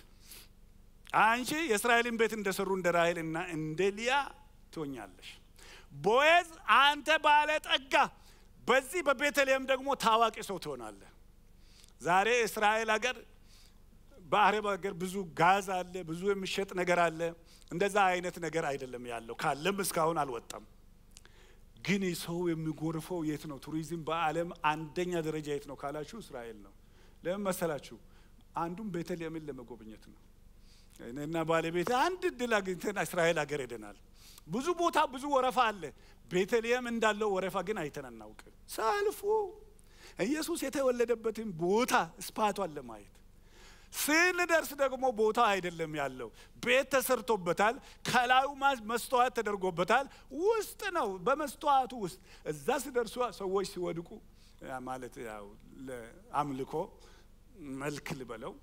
አንቺ የእስራኤልን ቤት እንደሰሩ እንደ ራሄል እና እንደ ሊያ ትሆኛለሽ። ቦዔዝ አንተ ባለጠጋ፣ በዚህ በቤተልሔም ደግሞ ታዋቂ ሰው ትሆናለህ። ዛሬ እስራኤል ሀገር በአረብ ሀገር ብዙ ጋዝ አለ፣ ብዙ የሚሸጥ ነገር አለ። እንደዛ አይነት ነገር አይደለም ያለው፣ ካለም እስካሁን አልወጣም። ግን ሰው የሚጎርፈው የት ነው? ቱሪዝም በዓለም አንደኛ ደረጃ የት ነው ካላችሁ እስራኤል ነው። ለምን መሰላችሁ? አንዱም ቤተልሔምን ለመጎብኘት ነው። እና ባለቤት አንድ እድል አግኝተን እስራኤል ሀገር ሄደናል። ብዙ ቦታ ብዙ ወረፋ አለ። ቤተልሔም እንዳለው ወረፋ ግን አይተን አናውቅ። ሰልፉ ኢየሱስ የተወለደበትን ቦታ ስፋቷን ለማየት ስንደርስ ደግሞ ቦታ አይደለም ያለው። ቤት ተሰርቶበታል። ከላዩ መስተዋት ተደርጎበታል። ውስጥ ነው። በመስተዋቱ ውስጥ እዛ ስደርሱ ሰዎች ሲወድቁ ማለት ያው ለአምልኮ መልክ ልበለው፣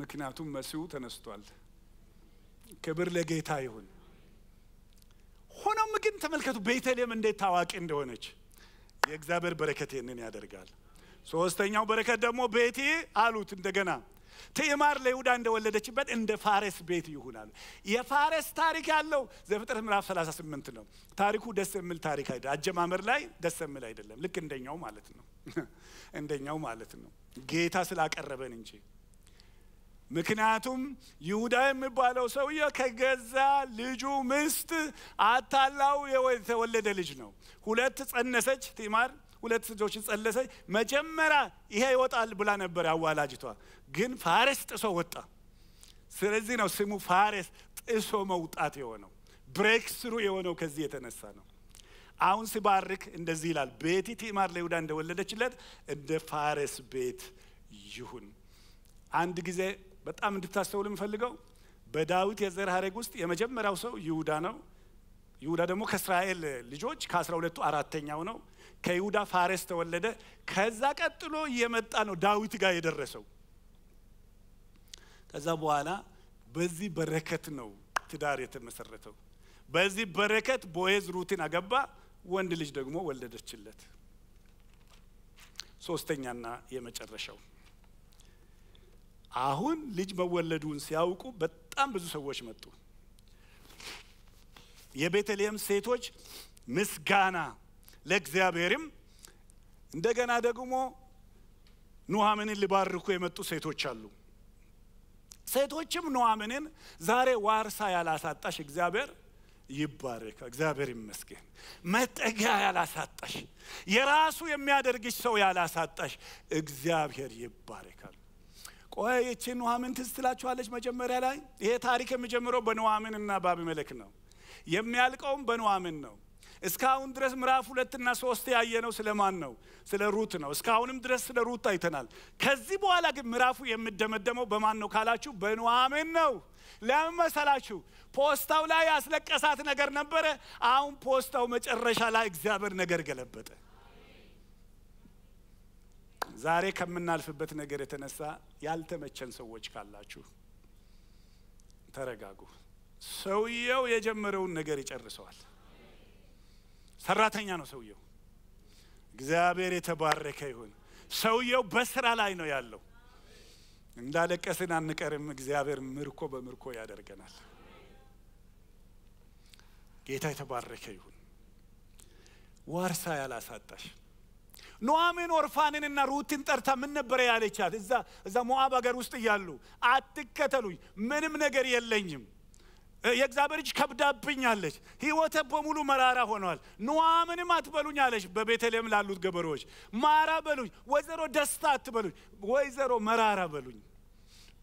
ምክንያቱም መሲሁ ተነስቷል። ክብር ለጌታ ይሁን። ሆኖም ግን ተመልከቱ ቤተልሔም እንዴት ታዋቂ እንደሆነች። የእግዚአብሔር በረከት ይህንን ያደርጋል። ሶስተኛው በረከት ደግሞ ቤቴ አሉት እንደገና ትዕማር ለይሁዳ እንደወለደችበት እንደ ፋሬስ ቤት ይሁናል። የፋሬስ ታሪክ ያለው ዘፍጥረት ምዕራፍ 38 ነው። ታሪኩ ደስ የሚል ታሪክ አይደለም። አጀማመር ላይ ደስ የሚል አይደለም። ልክ እንደኛው ማለት ነው። እንደኛው ማለት ነው። ጌታ ስላቀረበን እንጂ ምክንያቱም ይሁዳ የሚባለው ሰውዬ ከገዛ ልጁ ምስት አታላው የተወለደ ልጅ ነው። ሁለት ጸነሰች ትዕማር ሁለት ስጆችን ጸለሰች። መጀመሪያ ይሄ ይወጣል ብላ ነበር ያዋላጅቷ፣ ግን ፋሬስ ጥሶ ወጣ። ስለዚህ ነው ስሙ ፋሬስ ጥሶ መውጣት የሆነው። ብሬክ ስሩ የሆነው ከዚህ የተነሳ ነው። አሁን ሲባርክ እንደዚህ ይላል፣ ቤቲ ቲማር ለይሁዳ እንደወለደችለት እንደ ፋሬስ ቤት ይሁን። አንድ ጊዜ በጣም እንድታስተውል የምፈልገው በዳዊት የዘር ሀረግ ውስጥ የመጀመሪያው ሰው ይሁዳ ነው። ይሁዳ ደግሞ ከእስራኤል ልጆች ከአስራ ሁለቱ አራተኛው ነው። ከይሁዳ ፋሬስ ተወለደ። ከዛ ቀጥሎ እየመጣ ነው ዳዊት ጋር የደረሰው። ከዛ በኋላ በዚህ በረከት ነው ትዳር የተመሰረተው። በዚህ በረከት ቦኤዝ ሩትን አገባ፣ ወንድ ልጅ ደግሞ ወለደችለት። ሶስተኛና የመጨረሻው አሁን ልጅ መወለዱን ሲያውቁ በጣም ብዙ ሰዎች መጡ። የቤተልሔም ሴቶች ምስጋና ለእግዚአብሔርም እንደገና ደግሞ ኑሐምንን ሊባርኩ የመጡ ሴቶች አሉ። ሴቶችም ኑሐምንን ዛሬ ዋርሳ ያላሳጣሽ እግዚአብሔር ይባረክ፣ እግዚአብሔር ይመስገን። መጠጊያ ያላሳጣሽ፣ የራሱ የሚያደርግሽ ሰው ያላሳጣሽ እግዚአብሔር ይባረካል። ቆይ ይቺ ኑሐሚን ትዝ መጀመሪያ ላይ። ይሄ ታሪክ የሚጀምረው እና በአብመለክ ነው፣ የሚያልቀውም በኑሐሚን ነው። እስካሁን ድረስ ምዕራፍ ሁለትና ሶስት ያየነው ስለማን ነው? ስለ ሩት ነው። እስካሁንም ድረስ ስለ ሩት አይተናል። ከዚህ በኋላ ግን ምዕራፉ የምደመደመው በማን ነው ካላችሁ በኑሐሚን ነው። ለምን መሰላችሁ? ፖስታው ላይ ያስለቀሳት ነገር ነበረ። አሁን ፖስታው መጨረሻ ላይ እግዚአብሔር ነገር ገለበጠ። ዛሬ ከምናልፍበት ነገር የተነሳ ያልተመቸን ሰዎች ካላችሁ ተረጋጉ። ሰውየው የጀመረውን ነገር ይጨርሰዋል። ሰራተኛ ነው ሰውየው። እግዚአብሔር የተባረከ ይሁን። ሰውየው በስራ ላይ ነው ያለው። እንዳለቀስን አንቀርም። እግዚአብሔር ምርኮ በምርኮ ያደርገናል። ጌታ የተባረከ ይሁን። ዋርሳ ያላሳጣሽ ኑሐሚን ኦርፋንንና ሩትን ጠርታ ምን ነበረ ያለቻት? እዛ እዛ ሞአብ ሀገር ውስጥ እያሉ አትከተሉኝ፣ ምንም ነገር የለኝም የእግዚአብሔር እጅ ከብዳብኛለች፣ ህይወተ በሙሉ መራራ ሆኗል። ንዋ ምንም አትበሉኝ አለች። በቤተልሔም ላሉት ገበሬዎች ማራ በሉኝ፣ ወይዘሮ ደስታ አትበሉኝ፣ ወይዘሮ መራራ በሉኝ።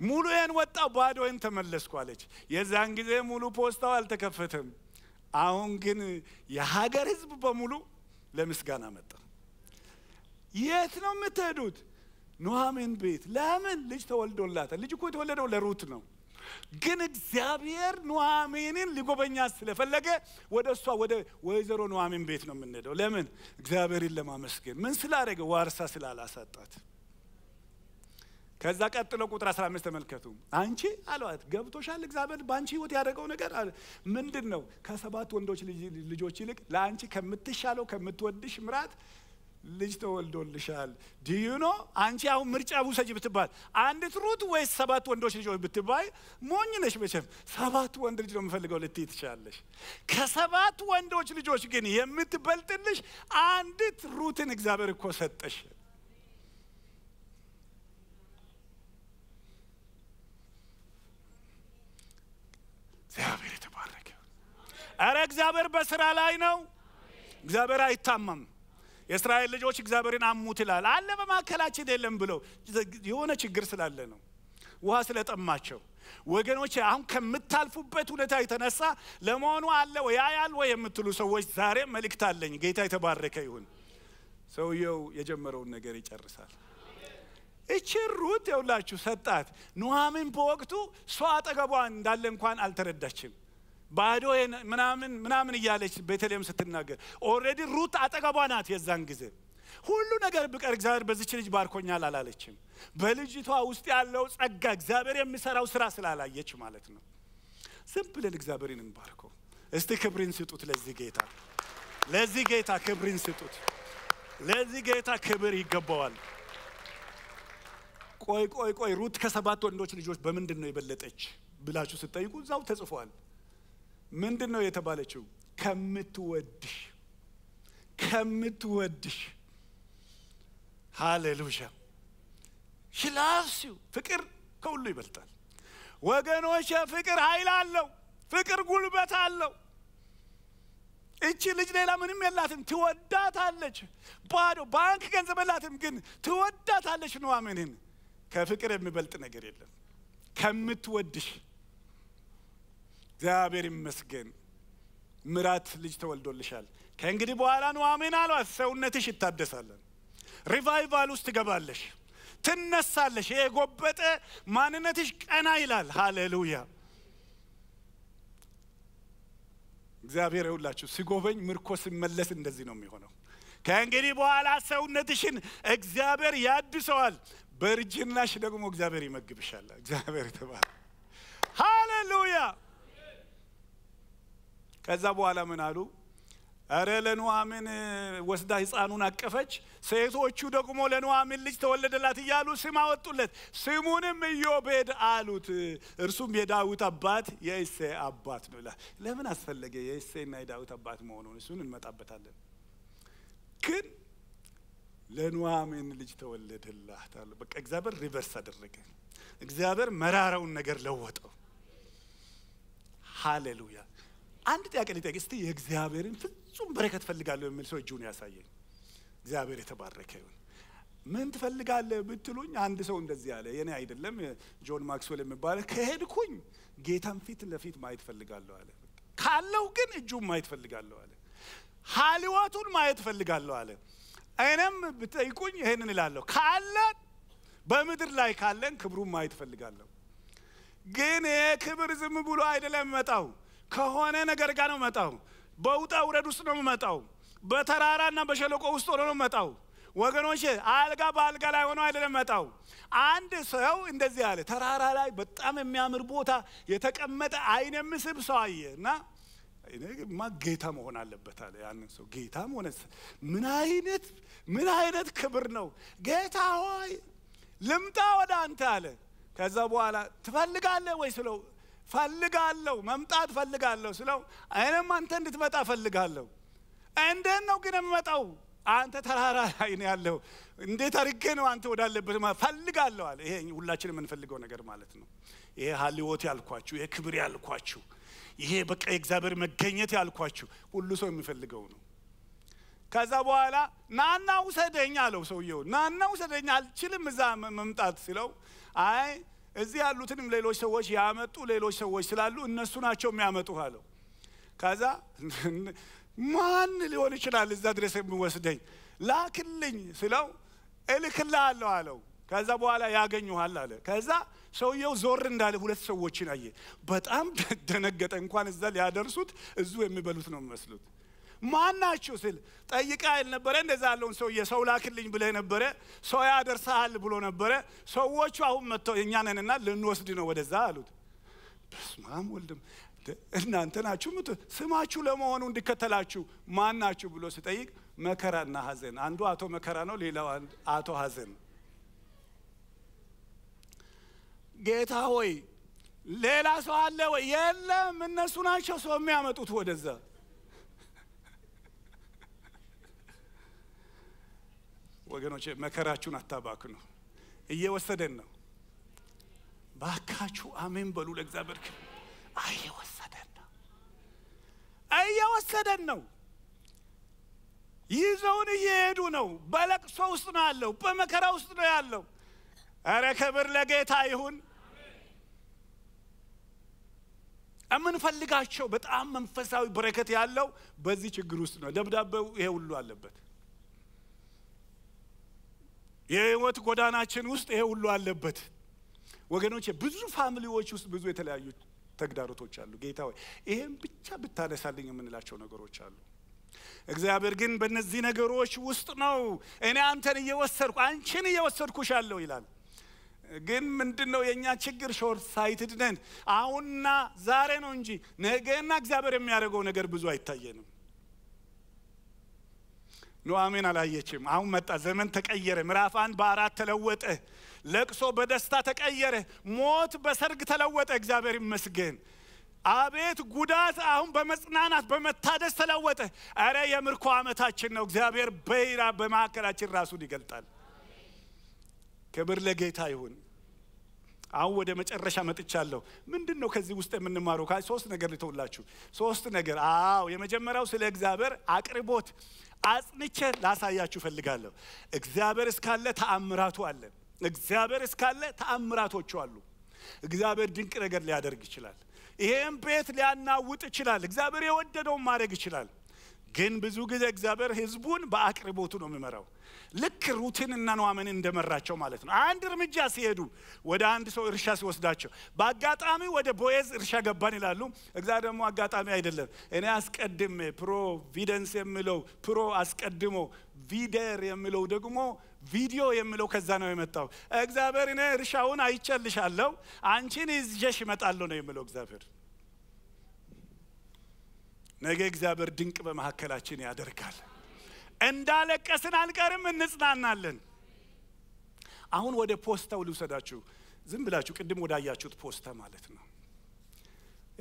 ሙሉዬን ወጣሁ ባዶዬን ተመለስኩ አለች። የዛን ጊዜ ሙሉ ፖስታው አልተከፈተም። አሁን ግን የሀገር ህዝብ በሙሉ ለምስጋና መጣ። የት ነው የምትሄዱት? ኑሃሜን ቤት። ለምን? ልጅ ተወልዶላታል። ልጅ እኮ የተወለደው ለሩት ነው። ግን እግዚአብሔር ኑሐሚንን ሊጎበኛት ስለፈለገ ወደ እሷ ወደ ወይዘሮ ኑሐሚን ቤት ነው የምንሄደው። ለምን? እግዚአብሔርን ለማመስገን። ምን ስላደረገ? ዋርሳ ስላላሳጣት። ከዛ ቀጥሎ ቁጥር 15 ተመልከቱ። አንቺ አሏት፣ ገብቶሻል እግዚአብሔር በአንቺ ህይወት ያደረገው ነገር ምንድን ነው? ከሰባት ወንዶች ልጆች ይልቅ ለአንቺ ከምትሻለው ከምትወድሽ ምራት ልጅ ተወልዶልሻል ዲዩ ኖ አንቺ አሁን ምርጫ ውሰጅ ብትባል አንዲት ሩት ወይስ ሰባት ወንዶች ልጆች ብትባይ ሞኝ ነሽ መቼም ሰባት ወንድ ልጅ ነው የምፈልገው ልትይ ትችላለሽ ከሰባት ወንዶች ልጆች ግን የምትበልጥልሽ አንዲት ሩትን እግዚአብሔር እኮ ሰጠሽ እግዚአብሔር የተባረከ ኧረ እግዚአብሔር በስራ ላይ ነው እግዚአብሔር አይታመም የእስራኤል ልጆች እግዚአብሔርን አሙት ይላል አለ በማከላችን የለም ብለው የሆነ ችግር ስላለ ነው ውሃ ስለጠማቸው ወገኖች አሁን ከምታልፉበት ሁኔታ የተነሳ ለመሆኑ አለ ወይ ያያል ወይ የምትሉ ሰዎች ዛሬ መልእክት አለኝ ጌታ የተባረከ ይሁን ሰውየው የጀመረውን ነገር ይጨርሳል እቺ ሩት የውላችሁ ሰጣት ኑሃሚን በወቅቱ ሰው አጠገቧ እንዳለ እንኳን አልተረዳችም ባዶ ምናምን ምናምን እያለች ቤተልሔም ስትናገር ኦልሬዲ ሩት አጠገቧ ናት። የዛን ጊዜ ሁሉ ነገር ብቀር እግዚአብሔር በዚች ልጅ ባርኮኛል አላለችም። በልጅቷ ውስጥ ያለው ጸጋ እግዚአብሔር የሚሰራው ስራ ስላላየች ማለት ነው። ዝም ብለን እግዚአብሔርን እንባርከው እስቲ። ክብሪን ስጡት ለዚህ ጌታ፣ ለዚህ ጌታ ክብሪን ስጡት። ለዚህ ጌታ ክብር ይገባዋል። ቆይ ቆይ ቆይ ሩት ከሰባት ወንዶች ልጆች በምንድን ነው የበለጠች ብላችሁ ስጠይቁ እዛው ተጽፏል። ምንድን ነው የተባለችው? ከምትወድሽ ከምትወድሽ። ሃሌሉያ ሽላፍሲው ፍቅር ከሁሉ ይበልጣል ወገኖች። ፍቅር ኃይል አለው። ፍቅር ጉልበት አለው። እቺ ልጅ ሌላ ምንም የላትም፣ ትወዳታለች። ባዶ ባንክ ገንዘብ የላትም፣ ግን ትወዳታለች። ኑዋሚንን ከፍቅር የሚበልጥ ነገር የለም። ከምትወድሽ እግዚአብሔር ይመስገን ምራት ልጅ ተወልዶልሻል። ከእንግዲህ በኋላ ነው አሜን አሏት። ሰውነትሽ ይታደሳለን። ሪቫይቫል ውስጥ ትገባለሽ፣ ትነሳለሽ። የጎበጠ ማንነትሽ ቀና ይላል። ሃሌሉያ! እግዚአብሔር ይሁላችሁ ሲጎበኝ ምርኮ ሲመለስ እንደዚህ ነው የሚሆነው። ከእንግዲህ በኋላ ሰውነትሽን እግዚአብሔር ያድሰዋል። በእርጅናሽ ደግሞ እግዚአብሔር ይመግብሻል። እግዚአብሔር የተባለ ሃሌሉያ! ከዛ በኋላ ምን አሉ? እረ ለኑሐሚን ወስዳ ህፃኑን አቀፈች። ሴቶቹ ደግሞ ለኑሐሚን ልጅ ተወለደላት እያሉ ስም አወጡለት። ስሙንም ኢዮቤድ አሉት። እርሱም የዳዊት አባት የእሴይ አባት ነው ይላል። ለምን አስፈለገ የእሴይና የዳዊት አባት መሆኑን? እሱን እንመጣበታለን። ግን ለኑሐሚን ልጅ ተወለደላት አሉ። በቃ እግዚአብሔር ሪቨርስ አደረገ። እግዚአብሔር መራራውን ነገር ለወጠው። ሃሌሉያ አንድ ጥያቄ ልጠይቅ እስቲ። የእግዚአብሔርን ፍጹም በረከት ፈልጋለሁ የሚል ሰው እጁን ያሳየኝ። እግዚአብሔር የተባረከ ይሁን። ምን ትፈልጋለህ ብትሉኝ፣ አንድ ሰው እንደዚህ ያለ የኔ አይደለም ጆን ማክስዌል የሚባለ ከሄድኩኝ ጌታን ፊት ለፊት ማየት ፈልጋለሁ አለ። ካለው ግን እጁን ማየት ፈልጋለሁ አለ። ሀሊዋቱን ማየት ፈልጋለሁ አለ። እኔም ብጠይቁኝ ይህንን እላለሁ። ካለ በምድር ላይ ካለን ክብሩን ማየት ፈልጋለሁ። ግን ይሄ ክብር ዝም ብሎ አይደለም መጣው ከሆነ ነገር ጋር ነው መጣው። በውጣ ውረድ ውስጥ ነው መጣው። በተራራና በሸለቆ ውስጥ ሆኖ ነው መጣው። ወገኖች አልጋ በአልጋ ላይ ሆኖ አይደለም መጣው። አንድ ሰው እንደዚህ አለ። ተራራ ላይ በጣም የሚያምር ቦታ የተቀመጠ አይነ ምስብ ሰው አየ እና ማ ጌታ መሆን አለበት አለ። ያንን ሰው ጌታ መሆነ ምን አይነት ምን አይነት ክብር ነው! ጌታ ሆይ ልምጣ ወደ አንተ አለ። ከዛ በኋላ ትፈልጋለህ ወይ ስለው ፈልጋለሁ፣ መምጣት ፈልጋለሁ ስለው እኔም አንተ እንድትመጣ ፈልጋለሁ። እንዴት ነው ግን የምመጣው? አንተ ተራራ ላይ ነው ያለው። እንዴት አድርጌ ነው አንተ ወዳለበት ፈልጋለሁ አለ። ይሄ ሁላችን የምንፈልገው ነገር ማለት ነው። ይሄ ሀልዎት ያልኳችሁ፣ ይሄ ክብር ያልኳችሁ፣ ይሄ በቃ የእግዚአብሔር መገኘት ያልኳችሁ ሁሉ ሰው የሚፈልገው ነው። ከዛ በኋላ ናና ውሰደኝ አለው ሰውየው። ናና ውሰደኝ አልችልም እዛ መምጣት ሲለው አይ እዚህ ያሉትንም ሌሎች ሰዎች ያመጡ ሌሎች ሰዎች ስላሉ እነሱ ናቸው የሚያመጡ አለው። ከዛ ማን ሊሆን ይችላል እዛ ድረስ የሚወስደኝ ላክልኝ ስለው እልክልሃለሁ አለው። ከዛ በኋላ ያገኘኋል አለ። ከዛ ሰውየው ዞር እንዳለ ሁለት ሰዎችን አየ። በጣም ደነገጠ። እንኳን እዛ ሊያደርሱት እዙ የሚበሉት ነው የሚመስሉት። ማናችሁ ስል ጠይቃ ይል ነበረ። እንደዛ ያለውን ሰው ሰው ላክልኝ ብለህ ነበረ፣ ሰው ያደርሰሃል ብሎ ነበረ። ሰዎቹ አሁን መጥተው እኛ ነንና ልንወስድ ነው ወደዛ አሉት። በስማም ወልድም እናንተ ናችሁ ምት ስማችሁ ለመሆኑ እንዲከተላችሁ ማናችሁ ብሎ ስጠይቅ መከራና ሀዘን አንዱ አቶ መከራ ነው፣ ሌላው አቶ ሀዘን። ጌታ ሆይ ሌላ ሰው አለ ወይ? የለም፣ እነሱ ናቸው ሰው የሚያመጡት ወደዛ ወገኖች መከራችሁን አታባክኑ። እየወሰደን ነው። ባካችሁ አሜን በሉ ለእግዚአብሔር። እየወሰደን ነው፣ እየወሰደን ነው። ይዘውን እየሄዱ ነው። በለቅሶ ውስጥ ነው ያለው፣ በመከራ ውስጥ ነው ያለው። እረ ክብር ለጌታ ይሁን። የምንፈልጋቸው በጣም መንፈሳዊ በረከት ያለው በዚህ ችግር ውስጥ ነው። ደብዳቤው ይሄ ሁሉ አለበት። የህይወት ጎዳናችን ውስጥ ይሄ ሁሉ አለበት ወገኖች ብዙ ፋሚሊዎች ውስጥ ብዙ የተለያዩ ተግዳሮቶች አሉ ጌታ ሆይ ይሄን ብቻ ብታነሳልኝ የምንላቸው ነገሮች አሉ እግዚአብሔር ግን በእነዚህ ነገሮች ውስጥ ነው እኔ አንተን እየወሰድኩ አንቺን እየወሰድኩሽ ይላል ግን ምንድን ነው የእኛ ችግር ሾር ሳይትድነን አሁንና ዛሬ ነው እንጂ ነገና እግዚአብሔር የሚያደርገው ነገር ብዙ አይታየንም ኑአሚን አላየችም። አሁን መጣ። ዘመን ተቀየረ። ምዕራፍ አንድ በአራት ተለወጠ። ለቅሶ በደስታ ተቀየረ። ሞት በሰርግ ተለወጠ። እግዚአብሔር ይመስገን። አቤት ጉዳት አሁን በመጽናናት በመታደስ ተለወጠ። እረ የምርኮ ዓመታችን ነው። እግዚአብሔር በይራ በማዕከላችን ራሱን ይገልጣል። ክብር ለጌታ ይሁን። አሁን ወደ መጨረሻ መጥቻለሁ። ምንድን ነው ከዚህ ውስጥ የምንማረው? ሶስት ነገር ልተውላችሁ። ሶስት ነገር። አዎ የመጀመሪያው ስለ እግዚአብሔር አቅርቦት አጽንቼ ላሳያችሁ ፈልጋለሁ። እግዚአብሔር እስካለ ተአምራቱ አለ። እግዚአብሔር እስካለ ተአምራቶቹ አሉ። እግዚአብሔር ድንቅ ነገር ሊያደርግ ይችላል። ይሄም ቤት ሊያናውጥ ይችላል። እግዚአብሔር የወደደውን ማድረግ ይችላል። ግን ብዙ ጊዜ እግዚአብሔር ህዝቡን በአቅርቦቱ ነው የሚመራው። ልክ ሩትንና ኗምን እንደመራቸው ማለት ነው። አንድ እርምጃ ሲሄዱ ወደ አንድ ሰው እርሻ ሲወስዳቸው በአጋጣሚ ወደ ቦኤዝ እርሻ ገባን ይላሉ። እግዚአብሔር ደግሞ አጋጣሚ አይደለም። እኔ አስቀድሜ ፕሮቪደንስ የምለው ፕሮ አስቀድሞ ቪደር የምለው ደግሞ ቪዲዮ የምለው ከዛ ነው የመጣው። እግዚአብሔር እኔ እርሻውን አይቸልሻለሁ፣ አንቺን ይዤሽ እመጣለሁ ነው የምለው እግዚአብሔር። ነገ እግዚአብሔር ድንቅ በመካከላችን ያደርጋል። እንዳለቀስን አንቀርም፣ እንጽናናለን። አሁን ወደ ፖስታው ልውሰዳችሁ። ዝም ብላችሁ ቅድም ወዳያችሁት ፖስታ ማለት ነው።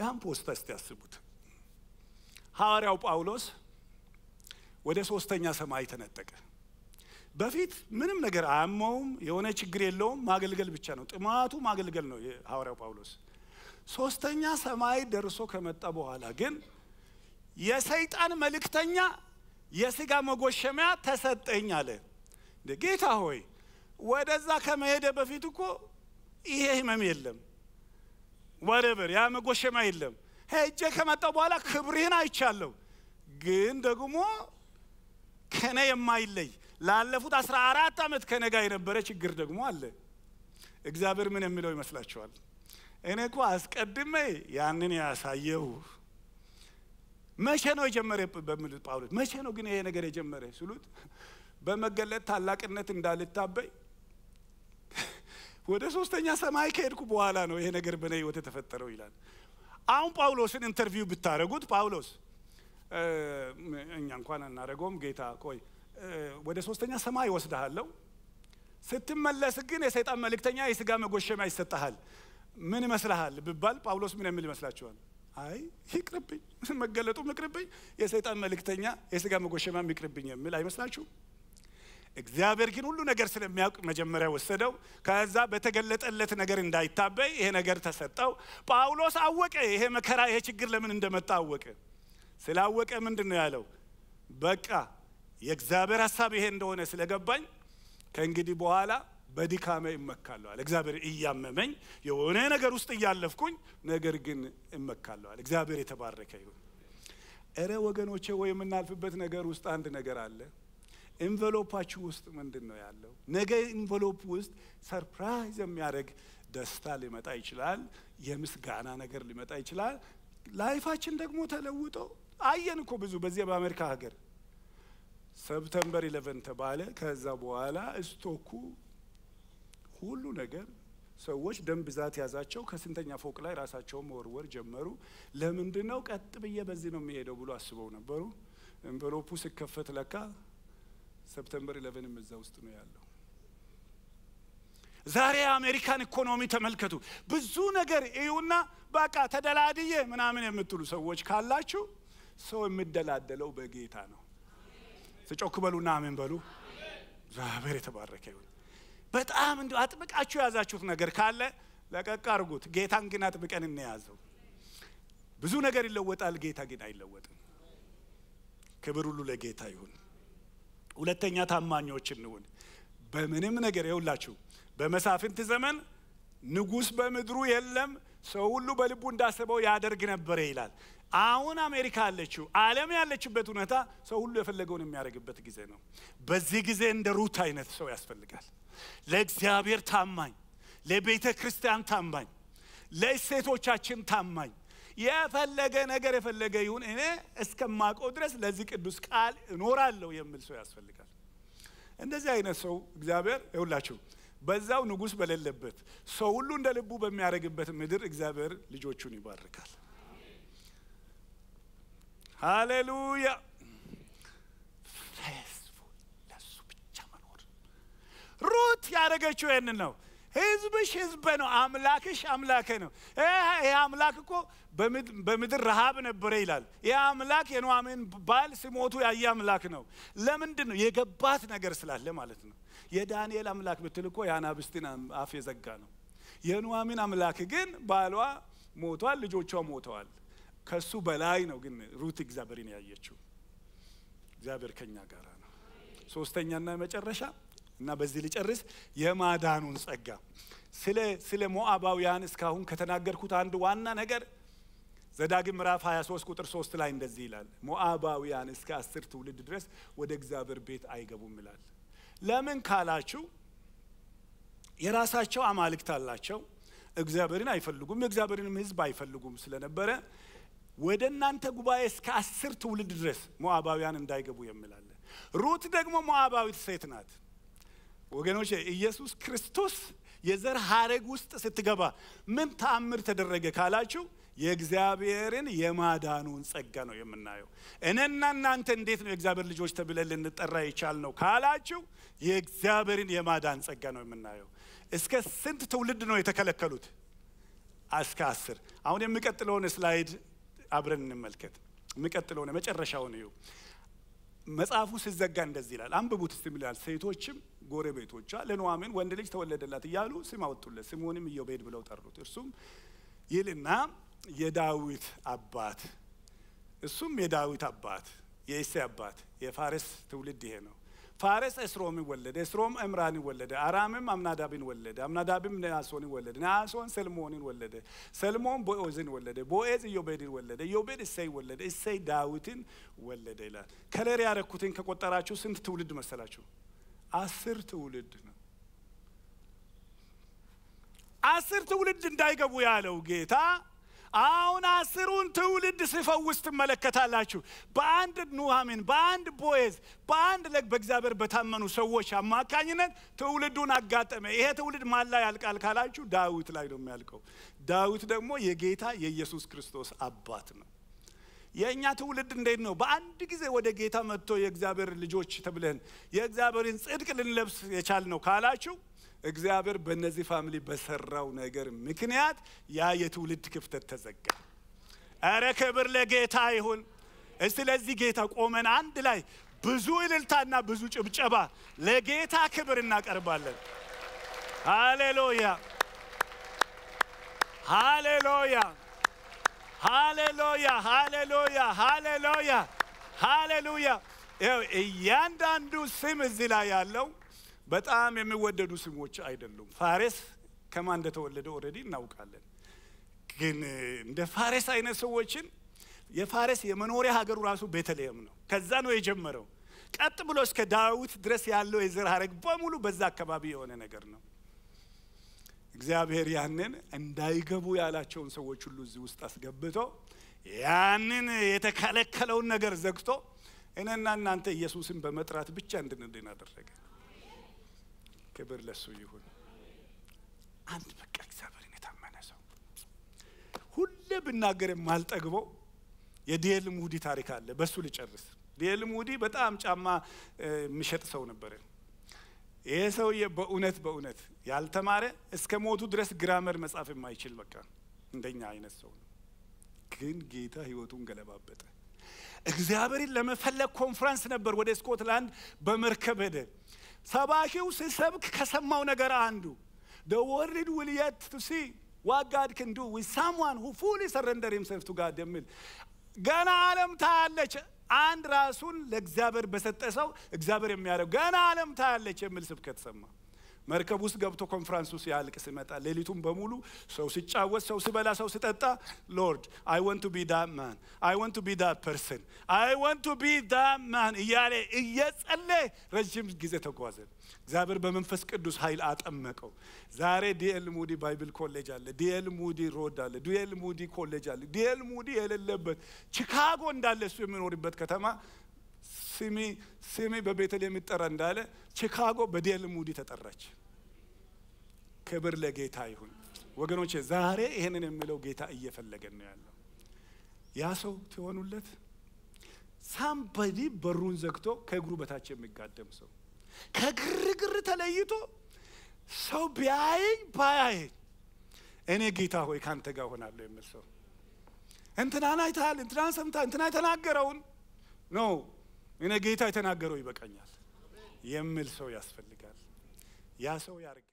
ያህም ፖስታ እስቲ ያስቡት። ሐዋርያው ጳውሎስ ወደ ሶስተኛ ሰማይ ተነጠቀ። በፊት ምንም ነገር አያመውም፣ የሆነ ችግር የለውም፣ ማገልገል ብቻ ነው። ጥማቱ ማገልገል ነው የሐዋርያው ጳውሎስ። ሶስተኛ ሰማይ ደርሶ ከመጣ በኋላ ግን የሰይጣን መልእክተኛ የስጋ መጎሸሚያ ተሰጠኝ አለ። ጌታ ሆይ ወደዛ ከመሄደ በፊት እኮ ይሄ ህመም የለም ወደብር ያ መጎሸሚያ የለም። ሄጄ ከመጣው በኋላ ክብርህን አይቻለሁ፣ ግን ደግሞ ከነ የማይለይ ላለፉት አስራ አራት ዓመት ከነ ጋር የነበረ ችግር ደግሞ አለ። እግዚአብሔር ምን የሚለው ይመስላችኋል? እኔ እኮ አስቀድሜ ያንን ያሳየሁ መቼ ነው የጀመረ በሚሉት ጳውሎስ መቼ ነው ግን ይሄ ነገር የጀመረ ስሉት በመገለጥ ታላቅነት እንዳልታበይ ወደ ሶስተኛ ሰማይ ከሄድኩ በኋላ ነው ይሄ ነገር በእኔ ህይወት የተፈጠረው ይላል። አሁን ጳውሎስን ኢንተርቪው ብታደረጉት ጳውሎስ እኛ እንኳን አናደረገውም፣ ጌታ ቆይ ወደ ሶስተኛ ሰማይ ወስደሃለሁ፣ ስትመለስ ግን የሰይጣን መልእክተኛ የስጋ መጎሸሚያ ይሰጠሃል፣ ምን ይመስልሃል ብባል ጳውሎስ ምን የሚል ይመስላችኋል? አይ ይቅርብኝ፣ መገለጡም ይቅርብኝ፣ የሰይጣን መልእክተኛ የስጋ መጎሸማም ይቅርብኝ የሚል አይመስላችሁ? እግዚአብሔር ግን ሁሉ ነገር ስለሚያውቅ መጀመሪያ ወሰደው። ከዛ በተገለጠለት ነገር እንዳይታበይ ይሄ ነገር ተሰጠው። ጳውሎስ አወቀ፣ ይሄ መከራ ይሄ ችግር ለምን እንደመጣ አወቀ። ስላወቀ ምንድን ነው ያለው? በቃ የእግዚአብሔር ሀሳብ ይሄ እንደሆነ ስለገባኝ ከእንግዲህ በኋላ በድካሜ እመካለዋል። እግዚአብሔር እያመመኝ የሆነ ነገር ውስጥ እያለፍኩኝ፣ ነገር ግን እመካለዋል። እግዚአብሔር የተባረከ ይሁን። እረ ወገኖቼ፣ ወይ የምናልፍበት ነገር ውስጥ አንድ ነገር አለ። ኢንቨሎፓችሁ ውስጥ ምንድን ነው ያለው? ነገ ኢንቨሎፕ ውስጥ ሰርፕራይዝ የሚያደርግ ደስታ ሊመጣ ይችላል። የምስጋና ነገር ሊመጣ ይችላል። ላይፋችን ደግሞ ተለውጦ አየን እኮ ብዙ በዚህ በአሜሪካ ሀገር ሰብተምበር ኢለቨን ተባለ። ከዛ በኋላ ስቶኩ ሁሉ ነገር ሰዎች ደም ብዛት ያዛቸው። ከስንተኛ ፎቅ ላይ ራሳቸውን መወርወር ጀመሩ። ለምንድን ነው ቀጥ ብዬ በዚህ ነው የሚሄደው ብሎ አስበው ነበሩ። እንቨሎፑ ሲከፈት ለካ ሰፕተምበር ኢለቨንም እዛ ውስጥ ነው ያለው። ዛሬ የአሜሪካን ኢኮኖሚ ተመልከቱ። ብዙ ነገር እዩና በቃ ተደላድዬ ምናምን የምትሉ ሰዎች ካላችሁ ሰው የሚደላደለው በጌታ ነው። ስጮክ በሉና አሜን በሉ። እግዚአብሔር የተባረከ ይሁን። በጣም እንዲ አጥብቃችሁ የያዛችሁት ነገር ካለ ለቀቅ አርጉት። ጌታን ግን አጥብቀን እንያዘው። ብዙ ነገር ይለወጣል፣ ጌታ ግን አይለወጥም። ክብር ሁሉ ለጌታ ይሁን። ሁለተኛ ታማኞች እንሁን በምንም ነገር የውላችሁ በመሳፍንት ዘመን ንጉሥ በምድሩ የለም ሰው ሁሉ በልቡ እንዳሰበው ያደርግ ነበረ ይላል። አሁን አሜሪካ አለችው፣ ዓለም ያለችበት ሁኔታ ሰው ሁሉ የፈለገውን የሚያደርግበት ጊዜ ነው። በዚህ ጊዜ እንደ ሩት አይነት ሰው ያስፈልጋል። ለእግዚአብሔር ታማኝ፣ ለቤተ ክርስቲያን ታማኝ፣ ለእሴቶቻችን ታማኝ የፈለገ ነገር የፈለገ ይሁን እኔ እስከማውቀው ድረስ ለዚህ ቅዱስ ቃል እኖራለሁ የሚል ሰው ያስፈልጋል። እንደዚህ አይነት ሰው እግዚአብሔር ይሁላችሁ በዛው ንጉስ በሌለበት ሰው ሁሉ እንደ ልቡ በሚያደርግበት ምድር እግዚአብሔር ልጆቹን ይባርካል። ሃሌሉያ። ለሱ ብቻ መኖር። ሩት ያደረገችው ይህን ነው። ህዝብሽ ህዝበ ነው፣ አምላክሽ አምላክ ነው። ይህ አምላክ እኮ በምድር ረሃብ ነበረ ይላል። ይህ አምላክ የኑኃሚን ባል ሲሞቱ ያየ አምላክ ነው። ለምንድን ነው? የገባት ነገር ስላለ ማለት ነው። የዳንኤል አምላክ ብትል እኮ የአናብስትን አፍ የዘጋ ነው። የኑዋሚን አምላክ ግን ባሏ ሞቷል፣ ልጆቿ ሞተዋል። ከሱ በላይ ነው ግን ሩት እግዚአብሔርን ያየችው። እግዚአብሔር ከኛ ጋር ነው። ሶስተኛና መጨረሻ እና በዚህ ልጨርስ የማዳኑን ጸጋ ስለ ስለ ሞአባውያን እስካሁን ከተናገርኩት አንድ ዋና ነገር ዘዳግም ምዕራፍ 23 ቁጥር 3 ላይ እንደዚህ ይላል፣ ሞአባውያን እስከ አስር ትውልድ ድረስ ወደ እግዚአብሔር ቤት አይገቡም ይላል። ለምን ካላችሁ የራሳቸው አማልክት አላቸው። እግዚአብሔርን አይፈልጉም፣ የእግዚአብሔርንም ህዝብ አይፈልጉም ስለነበረ ወደ እናንተ ጉባኤ እስከ አስር ትውልድ ድረስ ሞዓባውያን እንዳይገቡ የምላለ ሩት ደግሞ ሞዓባዊት ሴት ናት። ወገኖች ኢየሱስ ክርስቶስ የዘር ሀረግ ውስጥ ስትገባ ምን ተአምር ተደረገ ካላችሁ የእግዚአብሔርን የማዳኑን ጸጋ ነው የምናየው። እኔና እናንተ እንዴት ነው የእግዚአብሔር ልጆች ተብለን ልንጠራ ይቻል ነው ካላችሁ የእግዚአብሔርን የማዳን ጸጋ ነው የምናየው። እስከ ስንት ትውልድ ነው የተከለከሉት? እስከ አስር። አሁን የሚቀጥለውን ስላይድ አብረን እንመልከት። የሚቀጥለውን የመጨረሻውን ይሁ መጽሐፉ ሲዘጋ እንደዚህ ይላል። አንብቡት ስም ይላል። ሴቶችም ጎረቤቶቿ ለኑኃሚን ወንድ ልጅ ተወለደላት እያሉ ስም አወጡለት። ስሙንም ኢዮቤድ ብለው ጠሩት። እርሱም ይልና የዳዊት አባት እሱም የዳዊት አባት የእሴይ አባት የፋሬስ ትውልድ ይሄ ነው። ፋሬስ እስሮም ወለደ፣ እስሮም እምራን ወለደ፣ አራምም አምናዳብን ወለደ፣ አምናዳብም ነአሶንን ወለደ፣ ነአሶን ሰልሞንን ወለደ፣ ሰልሞን ቦዔዝን ወለደ፣ ቦኤዝ ኢዮቤድን ወለደ፣ ኢዮቤድ እሴይ ወለደ፣ እሴይ ዳዊትን ወለደ ይላል። ከለር ያረኩትን ከቆጠራችሁ ስንት ትውልድ መሰላችሁ? አስር ትውልድ ነው። አስር ትውልድ እንዳይገቡ ያለው ጌታ አሁን አስሩን ትውልድ ስፈውስ ትመለከታላችሁ። በአንድ ኑሃሚን፣ በአንድ ቦዝ፣ በአንድ ለግ በእግዚአብሔር በታመኑ ሰዎች አማካኝነት ትውልዱን አጋጠመ። ይሄ ትውልድ ማን ላይ ያልቃል ካላችሁ ዳዊት ላይ ነው የሚያልቀው። ዳዊት ደግሞ የጌታ የኢየሱስ ክርስቶስ አባት ነው። የእኛ ትውልድ እንዴት ነው? በአንድ ጊዜ ወደ ጌታ መጥቶ የእግዚአብሔር ልጆች ተብለን የእግዚአብሔርን ጽድቅ ልንለብስ የቻል ነው ካላችሁ እግዚአብሔር በእነዚህ ፋሚሊ በሰራው ነገር ምክንያት ያ የትውልድ ክፍተት ተዘጋ። እረ ክብር ለጌታ ይሁን። ለዚህ ጌታ ቆመን አንድ ላይ ብዙ እልልታና ብዙ ጭብጨባ ለጌታ ክብር እናቀርባለን። ሃሌሉያ ሃሌሉያ ሃሌሉያ ሃሌሉያ ሃሌሉያ ሃሌሉያ። እያንዳንዱ ስም እዚህ ላይ ያለው በጣም የሚወደዱ ስሞች አይደሉም። ፋሬስ ከማን እንደተወለደ ኦልሬዲ እናውቃለን። ግን እንደ ፋሬስ አይነት ሰዎችን የፋሬስ የመኖሪያ ሀገሩ ራሱ ቤተልሔም ነው። ከዛ ነው የጀመረው። ቀጥ ብሎ እስከ ዳዊት ድረስ ያለው የዘር ሀረግ በሙሉ በዛ አካባቢ የሆነ ነገር ነው። እግዚአብሔር ያንን እንዳይገቡ ያላቸውን ሰዎች ሁሉ እዚህ ውስጥ አስገብቶ ያንን የተከለከለውን ነገር ዘግቶ እኔና እናንተ ኢየሱስን በመጥራት ብቻ እንድንድን አደረገ። ክብር ለሱ ይሁን። አንድ በቃ እግዚአብሔርን የታመነ ሰው ሁሌ ብናገር የማልጠግበው የዲኤል ሙዲ ታሪክ አለ። በሱ ልጨርስ። ዲኤል ሙዲ በጣም ጫማ የሚሸጥ ሰው ነበረ። ይሄ ሰውዬ በእውነት በእውነት ያልተማረ እስከ ሞቱ ድረስ ግራመር መጻፍ የማይችል በቃ እንደኛ አይነት ሰው ነው። ግን ጌታ ህይወቱን ገለባበጠ። እግዚአብሔርን ለመፈለግ ኮንፈረንስ ነበር። ወደ ስኮትላንድ በመርከብ ሄደ። ሰባኪው ሲሰብክ ከሰማው ነገር አንዱ the world will yet to see what God can do with someone who fully surrender himself to God የሚል ገና ዓለም ታያለች አንድ ራሱን ለእግዚአብሔር በሰጠ ሰው እግዚአብሔር የሚያደርግ ገና ዓለም ታያለች የሚል ስብከት ሰማ። መርከብ ውስጥ ገብቶ ኮንፍራንሱ ሲያልቅ ሲመጣ ሌሊቱን በሙሉ ሰው ሲጫወት፣ ሰው ሲበላ፣ ሰው ሲጠጣ ሎርድ አይ ወንት ቢ ዳ ማን አይ ወንት ቢ ዳ ፐርሰን አይ ወንት ቢ ዳ ማን እያለ እየጸለ ረዥም ጊዜ ተጓዘ። እግዚአብሔር በመንፈስ ቅዱስ ኃይል አጠመቀው። ዛሬ ዲኤል ሙዲ ባይብል ኮሌጅ አለ፣ ዲኤል ሙዲ ሮድ አለ፣ ዲኤል ሙዲ ኮሌጅ አለ። ዲኤል ሙዲ የሌለበት ቺካጎ እንዳለ እሱ የሚኖርበት ከተማ ስሚ ስሚ በቤተልሔም ይጠራ እንዳለ ቺካጎ በዴል ሙዲ ተጠራች። ክብር ለጌታ ይሁን። ወገኖቼ ዛሬ ይሄንን የሚለው ጌታ እየፈለገን ነው ያለው። ያ ሰው ትሆኑለት። ሳምበዲ በሩን ዘግቶ ከእግሩ በታች የሚጋደም ሰው ከግርግር ተለይቶ ሰው ቢያየኝ ባያየኝ እኔ ጌታ ሆይ ካንተ ጋር ሆናለሁ የምል ሰው እንትናን አይተሃል፣ እንትናን ሰምተሃል፣ እንትና የተናገረውን ነው እኔ ጌታ የተናገረው ይበቃኛል የምል ሰው ያስፈልጋል። ያ ሰው ያርግ